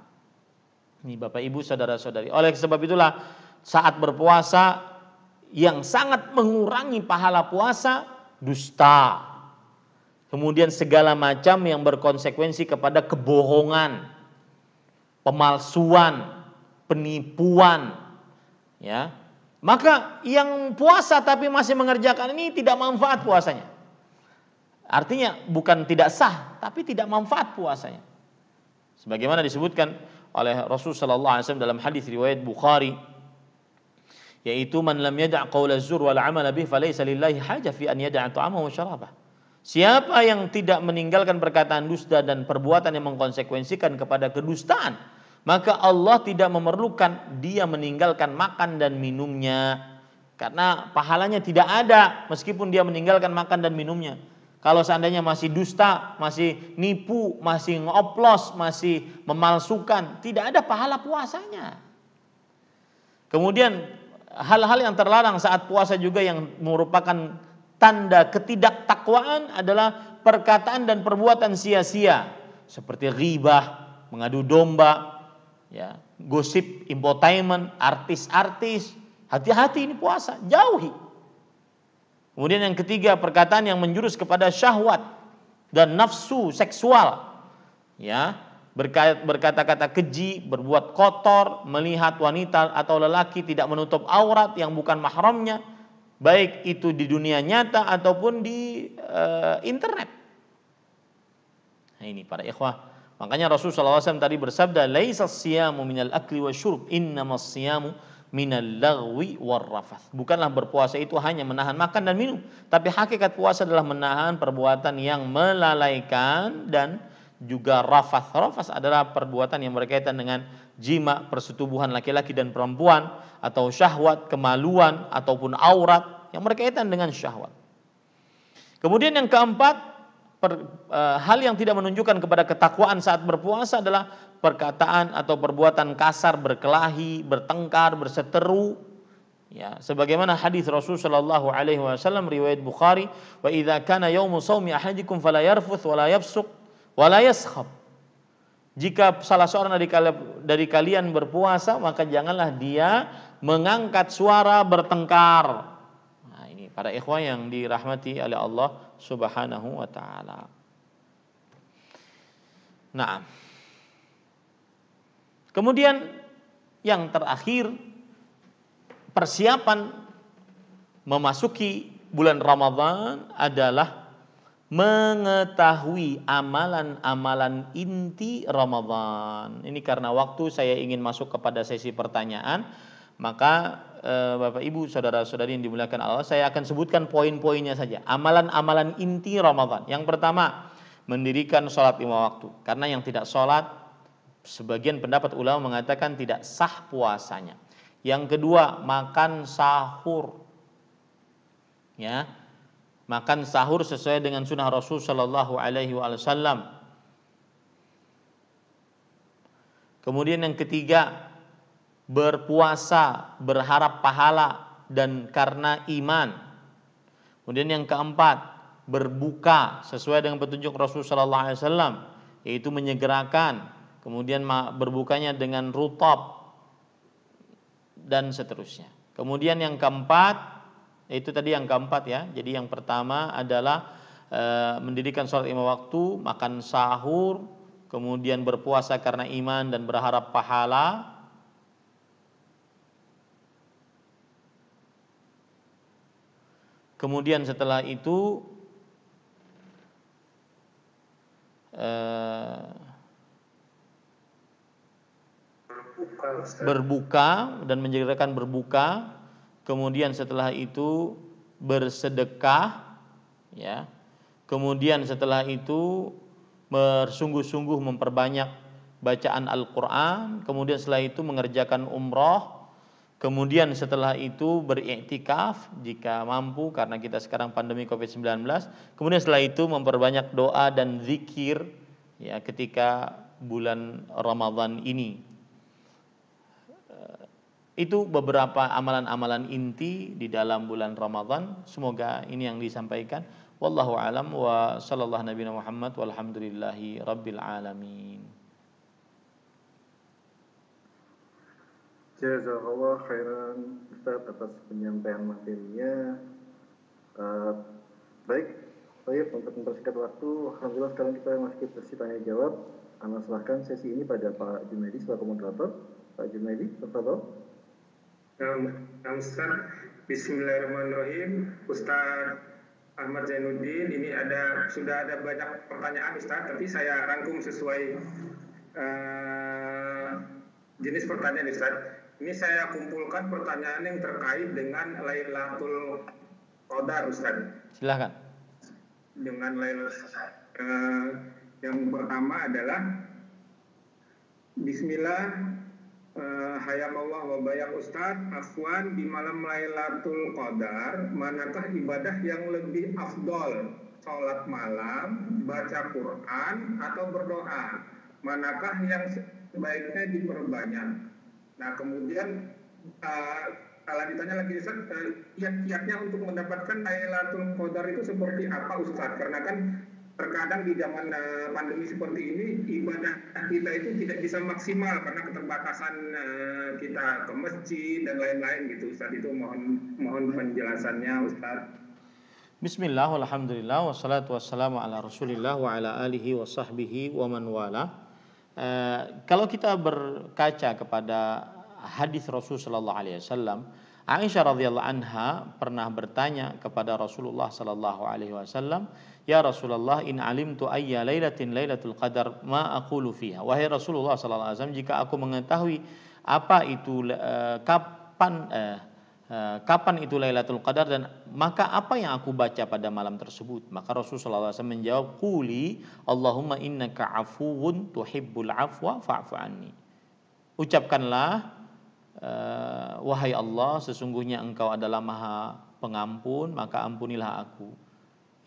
Ini Bapak Ibu saudara-saudari. Oleh sebab itulah saat berpuasa yang sangat mengurangi pahala puasa dusta. Kemudian segala macam yang berkonsekuensi kepada kebohongan, pemalsuan, penipuan, ya. Maka yang puasa tapi masih mengerjakan ini tidak manfaat puasanya. Artinya bukan tidak sah, tapi tidak manfaat puasanya. Sebagaimana disebutkan oleh Rasul sallallahu alaihi wasallam dalam hadis riwayat Bukhari yaitu man lam yada' qaula zur wal amala bih falaysa lillahi haja fi an yada'a ta'amahu wa Siapa yang tidak meninggalkan perkataan dusta dan perbuatan yang mengkonsekuensikan kepada kedustaan, maka Allah tidak memerlukan dia meninggalkan makan dan minumnya karena pahalanya tidak ada meskipun dia meninggalkan makan dan minumnya. Kalau seandainya masih dusta, masih nipu, masih ngoplos, masih memalsukan, tidak ada pahala puasanya. Kemudian hal-hal yang terlarang saat puasa juga yang merupakan tanda ketidaktakwaan adalah perkataan dan perbuatan sia-sia seperti ghibah, mengadu domba, ya, gosip, infotainment, artis-artis. Hati-hati ini puasa, jauhi. Kemudian yang ketiga perkataan yang menjurus kepada syahwat dan nafsu seksual. Ya, berkata-kata keji, berbuat kotor, melihat wanita atau lelaki tidak menutup aurat yang bukan mahramnya, baik itu di dunia nyata ataupun di e, internet. Nah, ini para ikhwah Makanya Rasulullah SAW tadi bersabda, "Laisa siyamu minal akli wa syurb, innamas siyamu minal lagwi war rafath." Bukanlah berpuasa itu hanya menahan makan dan minum, tapi hakikat puasa adalah menahan perbuatan yang melalaikan dan juga rafath. Rafath adalah perbuatan yang berkaitan dengan jima, persetubuhan laki-laki dan perempuan atau syahwat, kemaluan ataupun aurat yang berkaitan dengan syahwat. Kemudian yang keempat, per, e, hal yang tidak menunjukkan kepada ketakwaan saat berpuasa adalah perkataan atau perbuatan kasar, berkelahi, bertengkar, berseteru. Ya, sebagaimana hadis Rasul Shallallahu alaihi wasallam riwayat Bukhari, "Wa idha kana yomu saumi ahadikum fala yarfuth wala wala yaskhab." Jika salah seorang dari, dari kalian berpuasa, maka janganlah dia mengangkat suara bertengkar. Nah, ini para ikhwan yang dirahmati oleh Allah Subhanahu wa taala. Nah, kemudian yang terakhir persiapan memasuki bulan Ramadan adalah mengetahui amalan-amalan inti Ramadan. Ini karena waktu saya ingin masuk kepada sesi pertanyaan. Maka eh, Bapak Ibu, saudara-saudari yang dimuliakan Allah, saya akan sebutkan poin-poinnya saja. Amalan-amalan inti Ramadan. Yang pertama, mendirikan sholat lima waktu. Karena yang tidak sholat, sebagian pendapat ulama mengatakan tidak sah puasanya. Yang kedua, makan sahur. Ya, makan sahur sesuai dengan sunnah Rasul Shallallahu Alaihi Wasallam. Kemudian yang ketiga, berpuasa, berharap pahala dan karena iman. Kemudian yang keempat, berbuka sesuai dengan petunjuk Rasul sallallahu alaihi wasallam yaitu menyegerakan, kemudian berbukanya dengan rutop dan seterusnya. Kemudian yang keempat, itu tadi yang keempat ya. Jadi yang pertama adalah e, mendirikan sholat lima waktu, makan sahur, kemudian berpuasa karena iman dan berharap pahala, Kemudian setelah itu eh, berbuka, dan menjadikan berbuka. Kemudian setelah itu bersedekah, ya. Kemudian setelah itu bersungguh-sungguh memperbanyak bacaan Al-Quran. Kemudian setelah itu mengerjakan umroh Kemudian setelah itu beriktikaf jika mampu karena kita sekarang pandemi Covid-19. Kemudian setelah itu memperbanyak doa dan zikir ya ketika bulan Ramadan ini. Eh, itu beberapa amalan-amalan inti di dalam bulan Ramadan. Semoga ini yang disampaikan. Wallahu alam wa sallallahu nabiyana Muhammad walhamdulillahi rabbil alamin. Jazakallah khairan Ustaz atas penyampaian materinya. Uh, baik, baik untuk mempersingkat waktu, Alhamdulillah sekarang kita masih sesi tanya jawab. Anda silahkan sesi ini pada Pak Junaidi selaku moderator. Pak Junaidi, terfadol. Namaskar, Bismillahirrahmanirrahim. Ustaz Ahmad Zainuddin, ini ada sudah ada banyak pertanyaan Ustaz, tapi saya rangkum sesuai uh, jenis pertanyaan Ustaz. Ini saya kumpulkan pertanyaan yang terkait dengan Lailatul Qadar, Ustaz. Silakan. Dengan Lailatul Eh, yang pertama adalah Bismillah eh, hayam Allah wa bayak Ustaz Afwan di malam Lailatul Qadar manakah ibadah yang lebih afdol sholat malam baca Quran atau berdoa manakah yang sebaiknya diperbanyak Nah kemudian uh, kalau ditanya lagi Ustaz, kiat-kiatnya eh, untuk mendapatkan Lailatul Qadar itu seperti apa Ustaz? Karena kan terkadang di zaman uh, pandemi seperti ini ibadah kita itu tidak bisa maksimal karena keterbatasan uh, kita ke masjid dan lain-lain gitu Ustaz itu mohon mohon penjelasannya Ustaz. Bismillah, alhamdulillah, wassalatu wassalamu ala rasulillah wa ala alihi wa sahbihi wa man wala. Eh, kalau kita berkaca kepada hadis Rasul Sallallahu Alaihi Wasallam, Aisyah radhiyallahu anha pernah bertanya kepada Rasulullah Sallallahu Alaihi Wasallam, Ya Rasulullah, in alimtu tu ayya lailatin lailatul qadar ma aqulu fiha. Wahai Rasulullah Sallallahu Alaihi Wasallam, jika aku mengetahui apa itu uh, kapan uh, Eh, kapan itu Lailatul Qadar dan maka apa yang aku baca pada malam tersebut? Maka Rasulullah SAW menjawab, Kuli Allahumma innaka afuun tuhibbul afwa fa'fu anni. Ucapkanlah, eh, wahai Allah, sesungguhnya engkau adalah maha pengampun, maka ampunilah aku.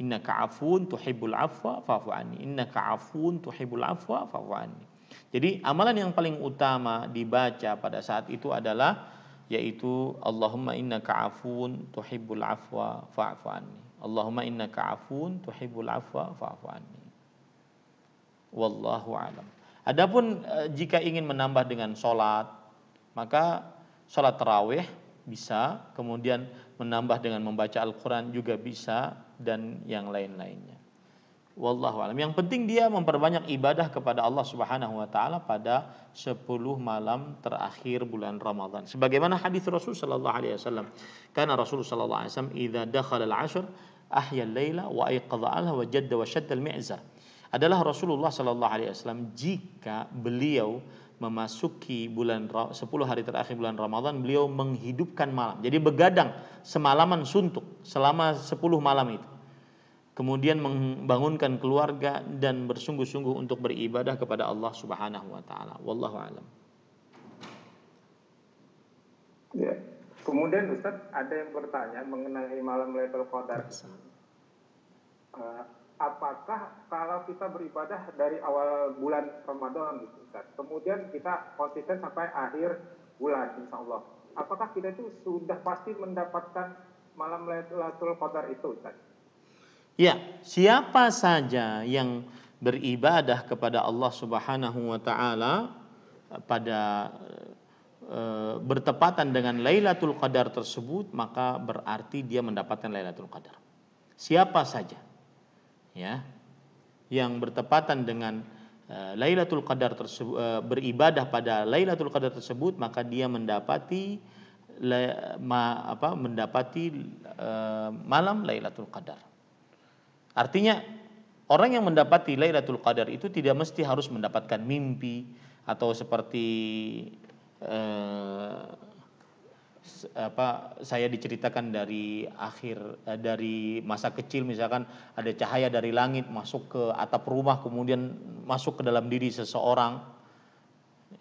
Inna ka'afun tuhibbul afwa fa'fu anni. Inna ka'afun tuhibbul afwa fa'fu anni. Jadi amalan yang paling utama dibaca pada saat itu adalah yaitu Allahumma innaka afun tuhibbul afwa fa'fu anni. Allahumma innaka afun tuhibbul afwa fa'fu anni. Wallahu alam. Adapun e, jika ingin menambah dengan sholat, maka sholat terawih bisa, kemudian menambah dengan membaca Al-Quran juga bisa, dan yang lain-lainnya. Wallahu alam. Yang penting dia memperbanyak ibadah kepada Allah Subhanahu wa taala pada 10 malam terakhir bulan Ramadan. Sebagaimana hadis Rasul sallallahu alaihi wasallam. Karena Rasul sallallahu alaihi wasallam idza dakhala al-'ashr ahya al-laila wa ayqadha alha wa jadda wa shadda al miza Adalah Rasulullah sallallahu alaihi wasallam jika beliau memasuki bulan 10 hari terakhir bulan Ramadan beliau menghidupkan malam. Jadi begadang semalaman suntuk selama 10 malam itu kemudian membangunkan keluarga dan bersungguh-sungguh untuk beribadah kepada Allah Subhanahu wa taala. Wallahu alam. Ya. Kemudian Ustaz ada yang bertanya mengenai malam Lailatul Qadar. Uh, apakah kalau kita beribadah dari awal bulan Ramadan gitu Ustaz, kemudian kita konsisten sampai akhir bulan insya Allah. Apakah kita itu sudah pasti mendapatkan malam Lailatul Qadar itu Ustaz? Ya, siapa saja yang beribadah kepada Allah Subhanahu wa taala eh, pada e, bertepatan dengan Lailatul Qadar tersebut, maka berarti dia mendapatkan Lailatul Qadar. Siapa saja ya yang bertepatan dengan e, Lailatul Qadar tersebut e, beribadah pada Lailatul Qadar tersebut, maka dia mendapati le, ma, apa mendapati e, malam Lailatul Qadar. Artinya orang yang mendapati Lailatul Qadar itu tidak mesti harus mendapatkan mimpi atau seperti eh, apa saya diceritakan dari akhir eh, dari masa kecil misalkan ada cahaya dari langit masuk ke atap rumah kemudian masuk ke dalam diri seseorang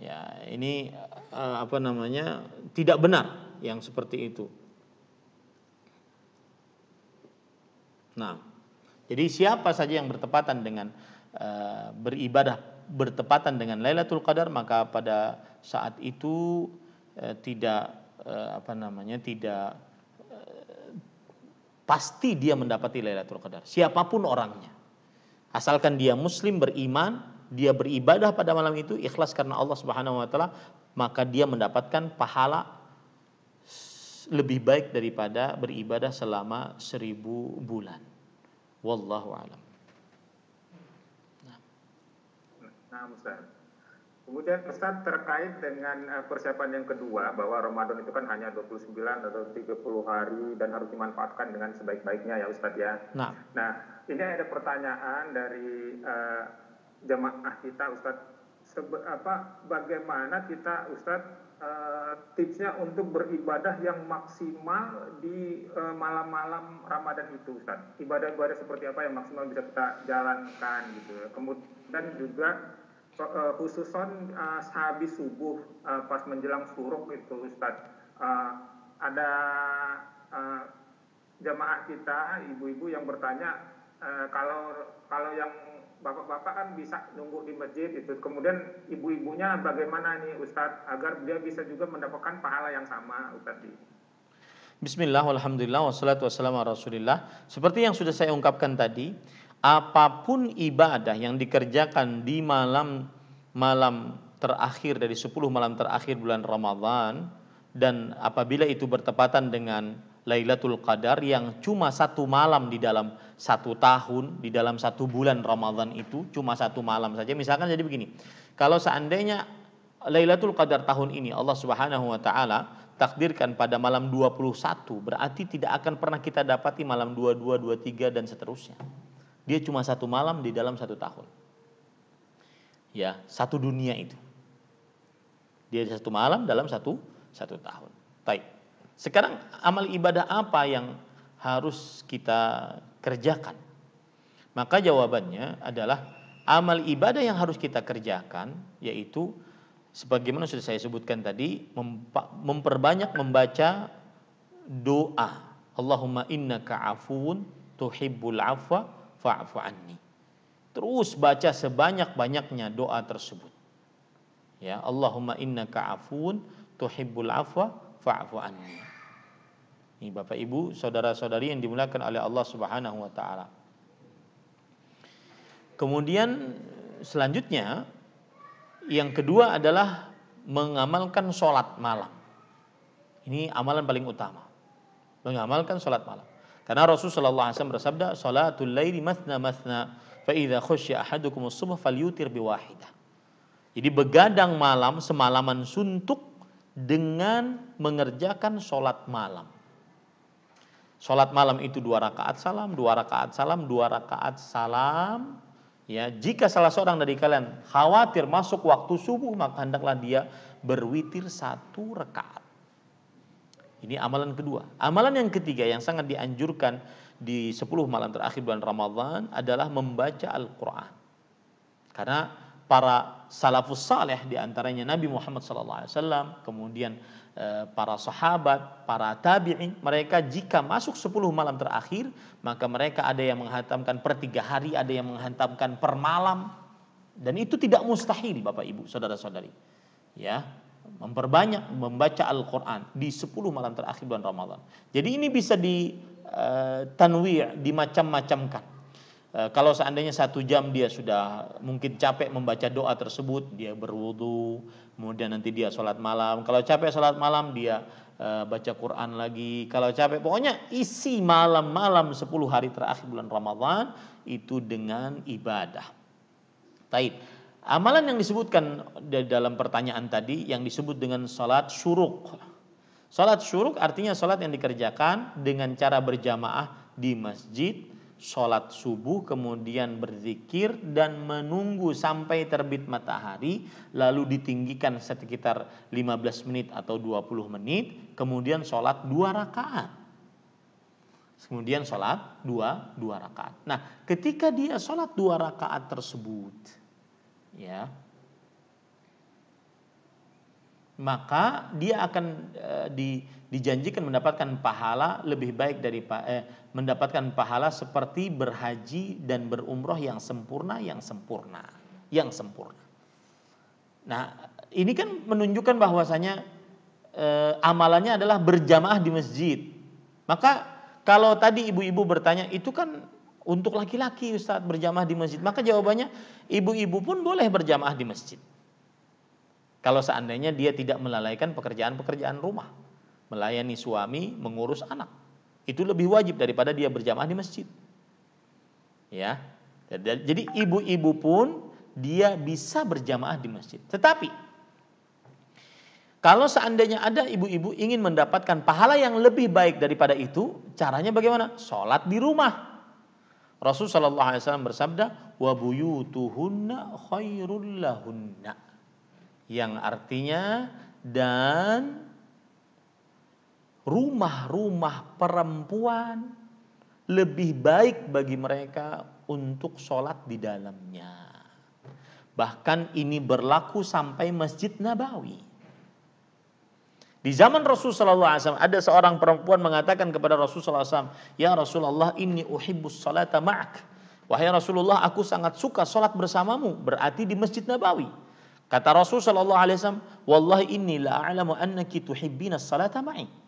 ya ini eh, apa namanya tidak benar yang seperti itu nah jadi siapa saja yang bertepatan dengan uh, beribadah bertepatan dengan Lailatul Qadar maka pada saat itu uh, tidak uh, apa namanya tidak pasti dia mendapati Lailatul Qadar siapapun orangnya. Asalkan dia muslim beriman, dia beribadah pada malam itu ikhlas karena Allah Subhanahu wa taala, maka dia mendapatkan pahala lebih baik daripada beribadah selama seribu bulan. Wallahu alam. Nah, Ustadz. Kemudian Ustaz terkait dengan eh, persiapan yang kedua bahwa Ramadan itu kan hanya 29 atau 30 hari dan harus dimanfaatkan dengan sebaik-baiknya ya Ustadz ya. Nah, nah ini ada pertanyaan dari uh, jemaah kita Ustadz. Sebe apa bagaimana kita Ustadz? Eh, tipsnya untuk beribadah yang maksimal di eh, malam-malam Ramadan itu Ustaz. Ibadah-ibadah seperti apa yang maksimal bisa kita jalankan gitu ya. Kemudian juga uh, khususon sehabis subuh pas menjelang suruk itu Ustaz. ada uh, jamaah kita ibu-ibu yang bertanya kalau kalau yang bapak-bapak kan bisa nunggu di masjid itu kemudian ibu-ibunya bagaimana nih Ustadz agar dia bisa juga mendapatkan pahala yang sama Ustadz Bismillah, Alhamdulillah, wassalatu wassalamu rasulillah. Seperti yang sudah saya ungkapkan tadi, apapun ibadah yang dikerjakan di malam malam terakhir dari 10 malam terakhir bulan Ramadhan dan apabila itu bertepatan dengan Lailatul Qadar yang cuma satu malam di dalam satu tahun, di dalam satu bulan Ramadan itu cuma satu malam saja. Misalkan jadi begini, kalau seandainya Lailatul Qadar tahun ini Allah Subhanahu wa taala takdirkan pada malam 21 berarti tidak akan pernah kita dapati malam 22, 23 dan seterusnya. Dia cuma satu malam di dalam satu tahun. Ya, satu dunia itu. Dia satu malam dalam satu satu tahun. Baik. Sekarang amal ibadah apa yang harus kita kerjakan? Maka jawabannya adalah amal ibadah yang harus kita kerjakan yaitu sebagaimana sudah saya sebutkan tadi memperbanyak membaca doa Allahumma innaka afuun tuhibbul afwa fa'fu anni terus baca sebanyak-banyaknya doa tersebut ya Allahumma innaka afuun tuhibbul afwa fa'fu anni ini Bapak Ibu, saudara-saudari yang dimuliakan oleh Allah Subhanahu wa taala. Kemudian selanjutnya yang kedua adalah mengamalkan sholat malam. Ini amalan paling utama. Mengamalkan sholat malam. Karena Rasulullah SAW bersabda, Sholatul laili mathna mathna, fa'idha khusya ahadukum subuh yutir biwahidah. Jadi begadang malam, semalaman suntuk dengan mengerjakan sholat malam. Sholat malam itu dua rakaat salam, dua rakaat salam, dua rakaat salam. Ya, jika salah seorang dari kalian khawatir masuk waktu subuh maka hendaklah dia berwitir satu rakaat. Ini amalan kedua. Amalan yang ketiga yang sangat dianjurkan di sepuluh malam terakhir bulan Ramadhan adalah membaca Al-Qur'an. Karena para salafus saleh diantaranya Nabi Muhammad SAW, kemudian Eh, para sahabat, para tabi'in, mereka jika masuk 10 malam terakhir, maka mereka ada yang menghantamkan per tiga hari, ada yang menghantamkan per malam. Dan itu tidak mustahil Bapak Ibu, Saudara-saudari. Ya, memperbanyak membaca Al-Qur'an di 10 malam terakhir bulan Ramadan. Jadi ini bisa di eh, tanwi' dimacam-macamkan eh, kalau seandainya satu jam dia sudah mungkin capek membaca doa tersebut, dia berwudu, kemudian nanti dia sholat malam. Kalau capek sholat malam dia e, baca Quran lagi. Kalau capek, pokoknya isi malam-malam 10 hari terakhir bulan Ramadhan itu dengan ibadah. Taib. Amalan yang disebutkan dalam pertanyaan tadi yang disebut dengan sholat syuruk. Sholat syuruk artinya sholat yang dikerjakan dengan cara berjamaah di masjid sholat subuh, kemudian berzikir dan menunggu sampai terbit matahari, lalu ditinggikan sekitar 15 menit atau 20 menit, kemudian sholat dua rakaat. Kemudian sholat dua, dua rakaat. Nah, ketika dia sholat dua rakaat tersebut, ya, maka dia akan e, di dijanjikan mendapatkan pahala lebih baik dari eh, mendapatkan pahala seperti berhaji dan berumroh yang sempurna yang sempurna yang sempurna. Nah, ini kan menunjukkan bahwasanya eh, amalannya adalah berjamaah di masjid. Maka kalau tadi ibu-ibu bertanya itu kan untuk laki-laki saat berjamaah di masjid. Maka jawabannya ibu-ibu pun boleh berjamaah di masjid. Kalau seandainya dia tidak melalaikan pekerjaan-pekerjaan rumah melayani suami, mengurus anak. Itu lebih wajib daripada dia berjamaah di masjid. Ya. Jadi ibu-ibu pun dia bisa berjamaah di masjid. Tetapi kalau seandainya ada ibu-ibu ingin mendapatkan pahala yang lebih baik daripada itu, caranya bagaimana? Sholat di rumah. Rasul saw Alaihi Wasallam bersabda, wa buyutuhunna khairul lahunna. Yang artinya dan rumah-rumah perempuan lebih baik bagi mereka untuk sholat di dalamnya. Bahkan ini berlaku sampai Masjid Nabawi. Di zaman Rasulullah SAW ada seorang perempuan mengatakan kepada Rasulullah SAW, Ya Rasulullah ini uhibbus salata ma'ak. Wahai Rasulullah aku sangat suka sholat bersamamu. Berarti di Masjid Nabawi. Kata Rasulullah SAW, Wallahi inni la'alamu annaki tuhibbina salata ma'ak.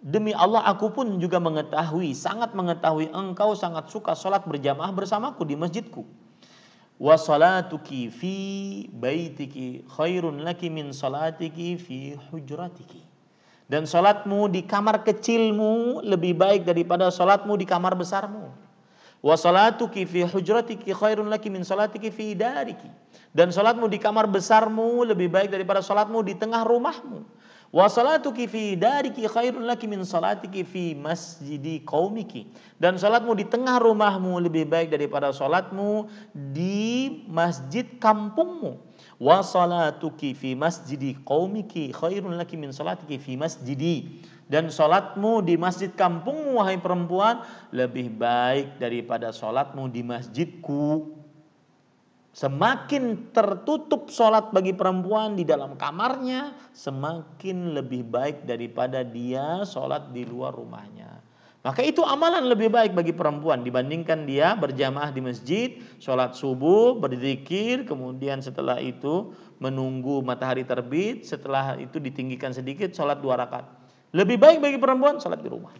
Demi Allah aku pun juga mengetahui, sangat mengetahui engkau sangat suka sholat berjamaah bersamaku di masjidku. Wa salatuki fi baitiki khairun laki min salatiki fi hujratiki. Dan sholatmu di kamar kecilmu lebih baik daripada sholatmu di kamar besarmu. Wa salatuki fi hujratiki khairun laki min salatiki fi dariki. Dan sholatmu di kamar besarmu lebih baik daripada sholatmu di tengah rumahmu. Wa salatuki fi dariki khairun laki min salatiki fi masjidi qaumiki. Dan salatmu di tengah rumahmu lebih baik daripada salatmu di masjid kampungmu. Wa salatuki fi masjidi qaumiki khairun laki min salatiki fi masjidi. Dan salatmu di masjid kampungmu wahai perempuan lebih baik daripada salatmu di masjidku. Semakin tertutup sholat bagi perempuan di dalam kamarnya, semakin lebih baik daripada dia sholat di luar rumahnya. Maka itu amalan lebih baik bagi perempuan dibandingkan dia berjamaah di masjid, sholat subuh, berzikir, kemudian setelah itu menunggu matahari terbit, setelah itu ditinggikan sedikit, sholat dua rakaat. Lebih baik bagi perempuan sholat di rumah.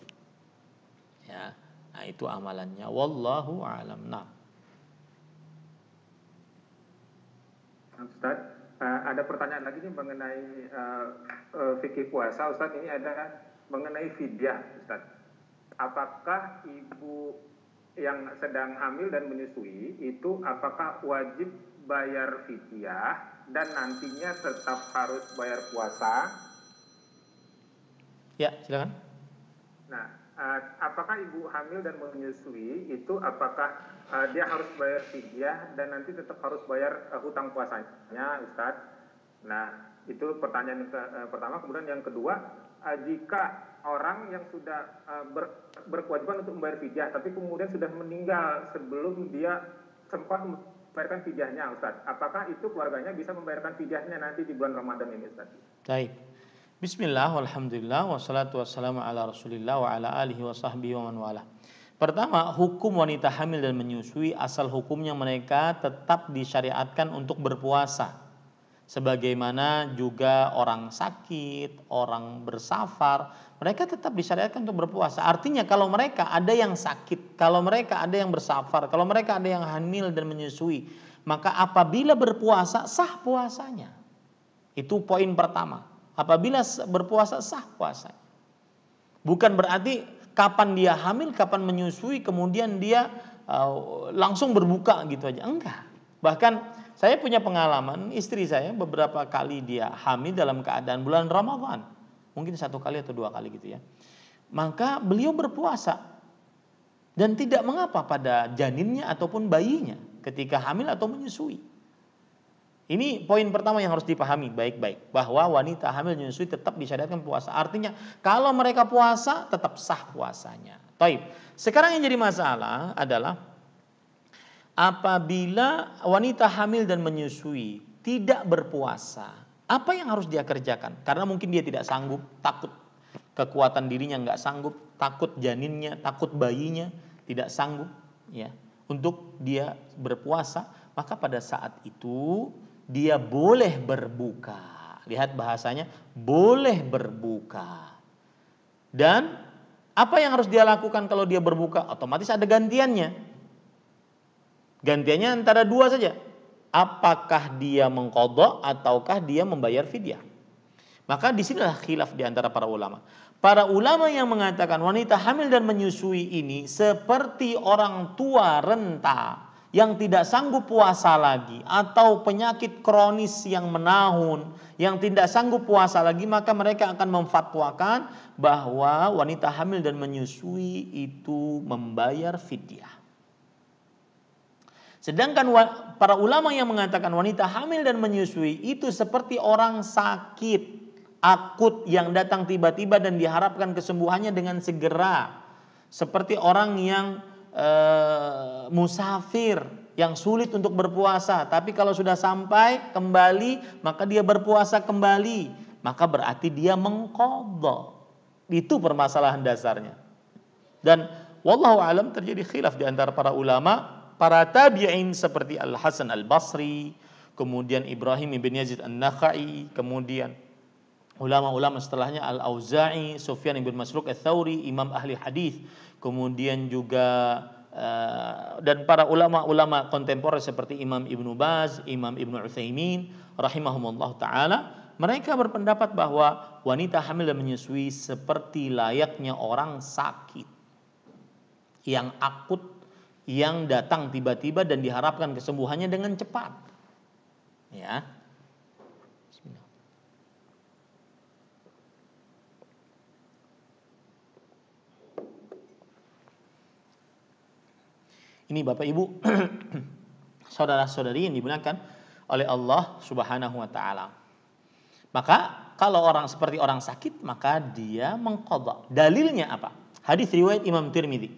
Ya, nah itu amalannya. Wallahu alam. Nah. Ustadz. Uh, eh, ada pertanyaan lagi nih mengenai uh, uh, fikih puasa, Ustadz. Ini ada mengenai fidyah, Ustadz. Apakah ibu yang sedang hamil dan menyusui itu apakah wajib bayar fidyah dan nantinya tetap harus bayar puasa? Ya, silakan. Nah, apakah ibu hamil dan menyusui itu apakah uh, dia harus bayar fidyah dan nanti tetap harus bayar uh, hutang puasanya, Ustadz. Nah, itu pertanyaan ke, uh, pertama. Kemudian yang kedua, uh, jika orang yang sudah uh, ber, berkewajiban untuk membayar fidyah, tapi kemudian sudah meninggal sebelum dia sempat membayarkan fidyahnya, Ustadz. Apakah itu keluarganya bisa membayarkan fidyahnya nanti di bulan Ramadan ini, Ustadz? Baik. Bismillah, walhamdulillah, wassalatu wassalamu ala rasulillah wa ala alihi wa sahbihi wa man walah. Pertama, hukum wanita hamil dan menyusui asal hukumnya mereka tetap disyariatkan untuk berpuasa. Sebagaimana juga orang sakit, orang bersafar, mereka tetap disyariatkan untuk berpuasa. Artinya kalau mereka ada yang sakit, kalau mereka ada yang bersafar, kalau mereka ada yang hamil dan menyusui, maka apabila berpuasa sah puasanya. Itu poin pertama. Apabila berpuasa sah puasanya. Bukan berarti kapan dia hamil, kapan menyusui, kemudian dia uh, langsung berbuka gitu aja. Enggak. Bahkan saya punya pengalaman istri saya beberapa kali dia hamil dalam keadaan bulan Ramadan. Mungkin satu kali atau dua kali gitu ya. Maka beliau berpuasa. Dan tidak mengapa pada janinnya ataupun bayinya ketika hamil atau menyusui. Ini poin pertama yang harus dipahami baik-baik bahwa wanita hamil menyusui tetap disyariatkan puasa. Artinya kalau mereka puasa tetap sah puasanya. Taib. Sekarang yang jadi masalah adalah apabila wanita hamil dan menyusui tidak berpuasa, apa yang harus dia kerjakan? Karena mungkin dia tidak sanggup, takut kekuatan dirinya nggak sanggup, takut janinnya, takut bayinya tidak sanggup, ya untuk dia berpuasa. Maka pada saat itu dia boleh berbuka. Lihat bahasanya, boleh berbuka. Dan apa yang harus dia lakukan kalau dia berbuka? Otomatis ada gantiannya. Gantiannya antara dua saja. Apakah dia mengkodok ataukah dia membayar fidyah? Maka disinilah khilaf di antara para ulama. Para ulama yang mengatakan wanita hamil dan menyusui ini seperti orang tua renta yang tidak sanggup puasa lagi atau penyakit kronis yang menahun yang tidak sanggup puasa lagi maka mereka akan memfatwakan bahwa wanita hamil dan menyusui itu membayar fidyah. Sedangkan para ulama yang mengatakan wanita hamil dan menyusui itu seperti orang sakit akut yang datang tiba-tiba dan diharapkan kesembuhannya dengan segera. Seperti orang yang Eh, musafir yang sulit untuk berpuasa, tapi kalau sudah sampai kembali, maka dia berpuasa kembali, maka berarti dia mengkodok. Itu permasalahan dasarnya. Dan wallahu alam terjadi khilaf di antara para ulama, para tabi'in seperti Al Hasan Al Basri, kemudian Ibrahim bin Yazid An-Nakhai, kemudian ulama-ulama setelahnya Al-Auza'i, Sufyan bin Masruq Al-Thawri, Imam Ahli Hadis, kemudian juga eh, dan para ulama-ulama kontemporer seperti Imam Ibnu Baz, Imam Ibnu Utsaimin rahimahumullah taala, mereka berpendapat bahwa wanita hamil dan menyusui seperti layaknya orang sakit yang akut yang datang tiba-tiba dan diharapkan kesembuhannya dengan cepat. Ya. Ini Bapak Ibu, saudara-saudari yang dimuliakan oleh Allah Subhanahu wa taala. Maka kalau orang seperti orang sakit maka dia mengqadha. Dalilnya apa? Hadis riwayat Imam Tirmidzi.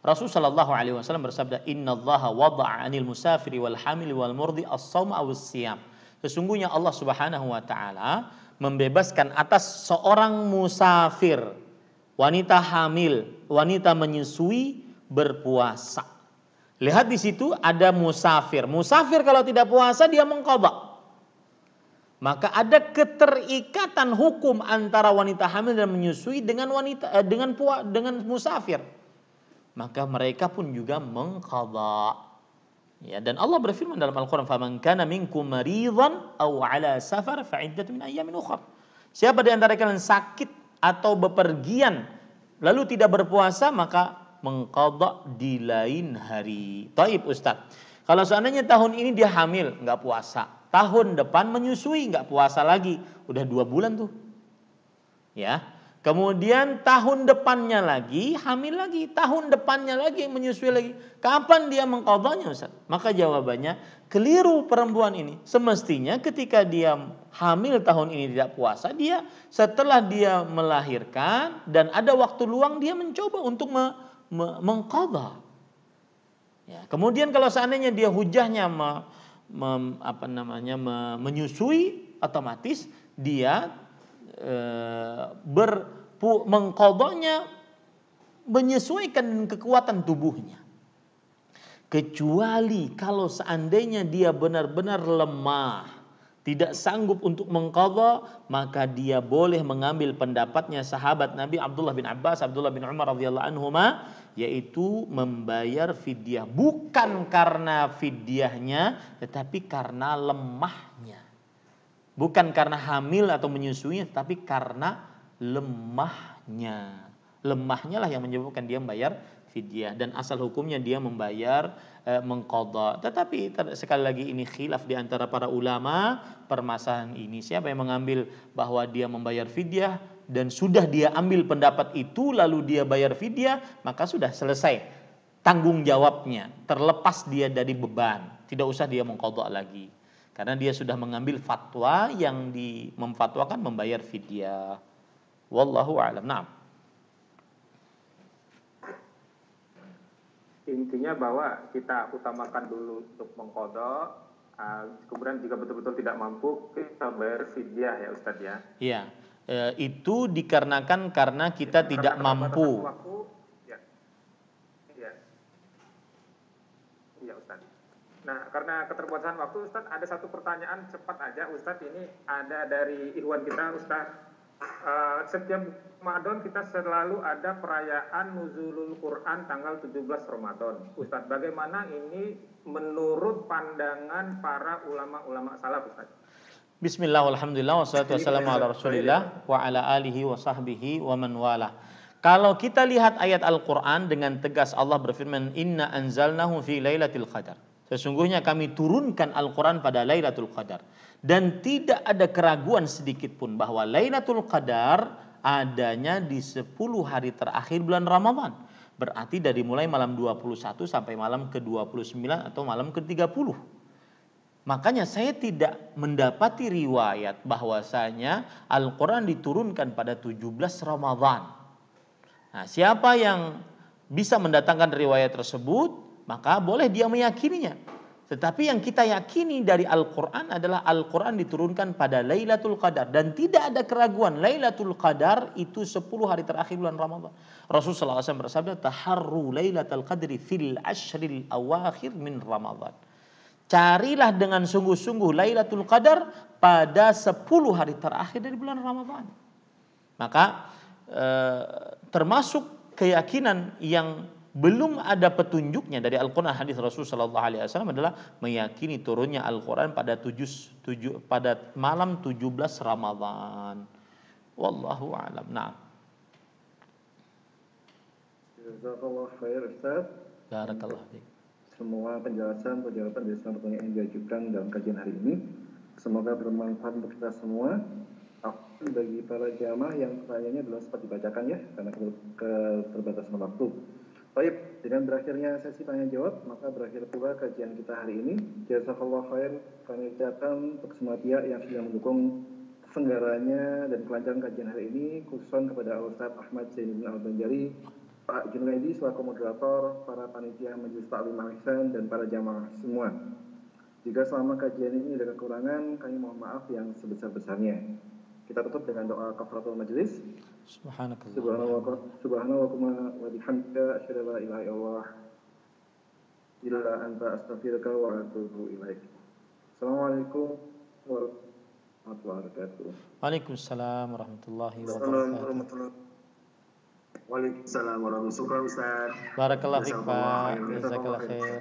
Rasulullah Shallallahu Alaihi Wasallam bersabda, Inna Allah wada'a anil musafiri wal hamil wal murdi as-sawm siyam. Sesungguhnya Allah Subhanahu Wa Taala membebaskan atas seorang musafir, wanita hamil, wanita menyusui, berpuasa. Lihat di situ ada musafir. Musafir kalau tidak puasa dia mengkobak. Maka ada keterikatan hukum antara wanita hamil dan menyusui dengan wanita eh, dengan pua, dengan musafir. Maka mereka pun juga mengkobak. Ya, dan Allah berfirman dalam Al-Qur'an, "Faman kana minkum أَوْ aw ala safar fa min ayyamin Siapa di antara kalian sakit atau bepergian lalu tidak berpuasa, maka mengkodok di lain hari. Taib Ustadz. Kalau seandainya tahun ini dia hamil, nggak puasa. Tahun depan menyusui, nggak puasa lagi. Udah dua bulan tuh. Ya, Kemudian tahun depannya lagi hamil lagi, tahun depannya lagi menyusui lagi. Kapan dia mengkodoknya Ustaz? Maka jawabannya keliru perempuan ini. Semestinya ketika dia hamil tahun ini tidak puasa, dia setelah dia melahirkan dan ada waktu luang dia mencoba untuk mengkodoh. Ya, kemudian kalau seandainya dia hujahnya me, me, apa namanya me, menyusui otomatis dia e, ber mengkodonya menyesuaikan kekuatan tubuhnya. Kecuali kalau seandainya dia benar-benar lemah, tidak sanggup untuk mengkodok, maka dia boleh mengambil pendapatnya sahabat Nabi Abdullah bin Abbas, Abdullah bin Umar radhiyallahu anhuma yaitu membayar fidyah bukan karena fidyahnya tetapi karena lemahnya. Bukan karena hamil atau menyusuinya tetapi karena lemahnya. Lemahnya lah yang menyebabkan dia membayar fidyah dan asal hukumnya dia membayar e, eh, mengkoda Tetapi ter, sekali lagi ini khilaf di antara para ulama permasalahan ini. Siapa yang mengambil bahwa dia membayar fidyah dan sudah dia ambil pendapat itu lalu dia bayar fidyah maka sudah selesai tanggung jawabnya terlepas dia dari beban tidak usah dia mengkodok lagi karena dia sudah mengambil fatwa yang di, memfatwakan membayar fidyah wallahu alam nah intinya bahwa kita utamakan dulu untuk mengkodok ah, kemudian jika betul-betul tidak mampu kita bayar fidyah ya Ustadz ya. Iya e, itu dikarenakan karena kita ya, tidak mampu. Waktu, ya. Ya. ya Ustaz. Nah, karena keterbatasan waktu, Ustaz, ada satu pertanyaan cepat aja, Ustaz. Ini ada dari Iwan kita, Ustaz. Uh, setiap Ramadan kita selalu ada perayaan Nuzulul Quran tanggal 17 Ramadan. Ustaz, bagaimana ini menurut pandangan para ulama-ulama salaf, Ustaz? Bismillah, alhamdulillah, wassalatu wassalamu ala rasulillah wa ala alihi wa sahbihi wa man wala. Kalau kita lihat ayat Al-Quran dengan tegas Allah berfirman, Inna anzalnahu fi laylatil qadar. Sesungguhnya kami turunkan Al-Quran pada Lailatul Qadar. Dan tidak ada keraguan sedikit pun bahwa Lailatul Qadar adanya di 10 hari terakhir bulan Ramadan. Berarti dari mulai malam 21 sampai malam ke-29 atau malam ke-30. Makanya saya tidak mendapati riwayat bahwasanya Al-Quran diturunkan pada 17 Ramadhan. Nah, siapa yang bisa mendatangkan riwayat tersebut, maka boleh dia meyakininya. Tetapi yang kita yakini dari Al-Quran adalah Al-Quran diturunkan pada Lailatul Qadar. Dan tidak ada keraguan, Lailatul Qadar itu 10 hari terakhir bulan Ramadhan. Rasulullah SAW bersabda, Taharru Lailatul Qadri fil ashril awakhir min Ramadhan. Carilah dengan sungguh-sungguh Lailatul Qadar pada 10 hari terakhir dari bulan Ramadan. Maka eh, termasuk keyakinan yang belum ada petunjuknya dari Al-Qur'an hadis Rasul sallallahu alaihi wasallam adalah meyakini turunnya Al-Qur'an pada 7, 7 pada malam 17 Ramadan. Wallahu alam. Nah. Jazakallah khair Ustaz. Barakallahu fiik semua penjelasan-penjelasan dari seluruh yang diajukan dalam kajian hari ini. Semoga bermanfaat untuk kita semua. Aku bagi para jamaah yang pertanyaannya belum sempat dibacakan ya, karena keterbatasan waktu. Baik, dengan berakhirnya sesi tanya jawab, maka berakhir pula kajian kita hari ini. Jazakallah khair kami ucapkan untuk semua pihak yang sudah mendukung senggaranya dan kelancaran kajian hari ini, khususnya kepada Ustaz Ahmad Zainuddin Al-Banjari, Pak Junaidi selaku moderator, para panitia Majelis Taklim al dan para jamaah semua. Jika selama kajian ini ada kekurangan, kami mohon maaf yang sebesar-besarnya. Kita tutup dengan doa kafaratul majelis. Subhanallah. Subhanallah wa bihamdika asyhadu an la ilaha illallah anta astaghfiruka wa atubu ilaik. Assalamualaikum warahmatullahi wabarakatuh. Waalaikumsalam warahmatullahi wabarakatuh. Waalaikumsalam warahmatullahi wabarakatuh. Barakallahu fiik Pak. Jazakallahu khair.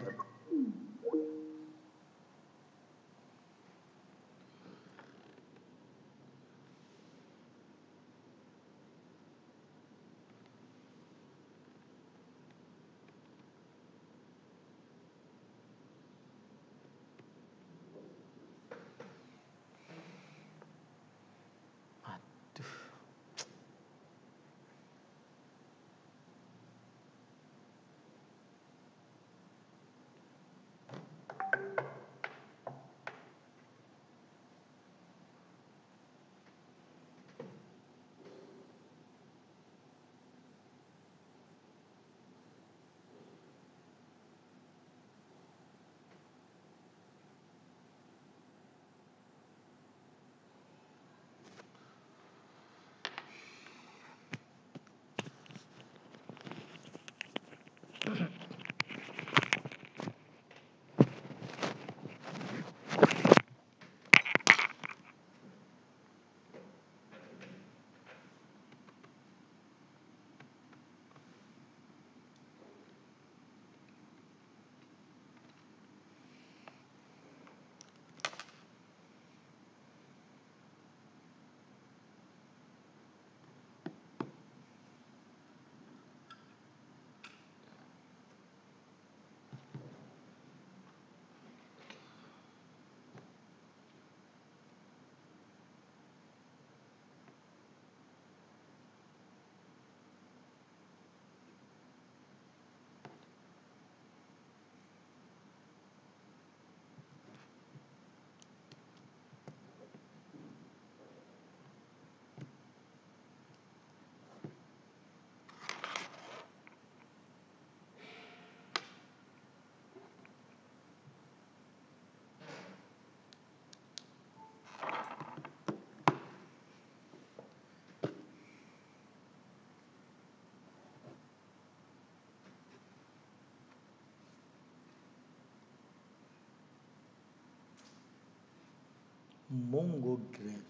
monogrande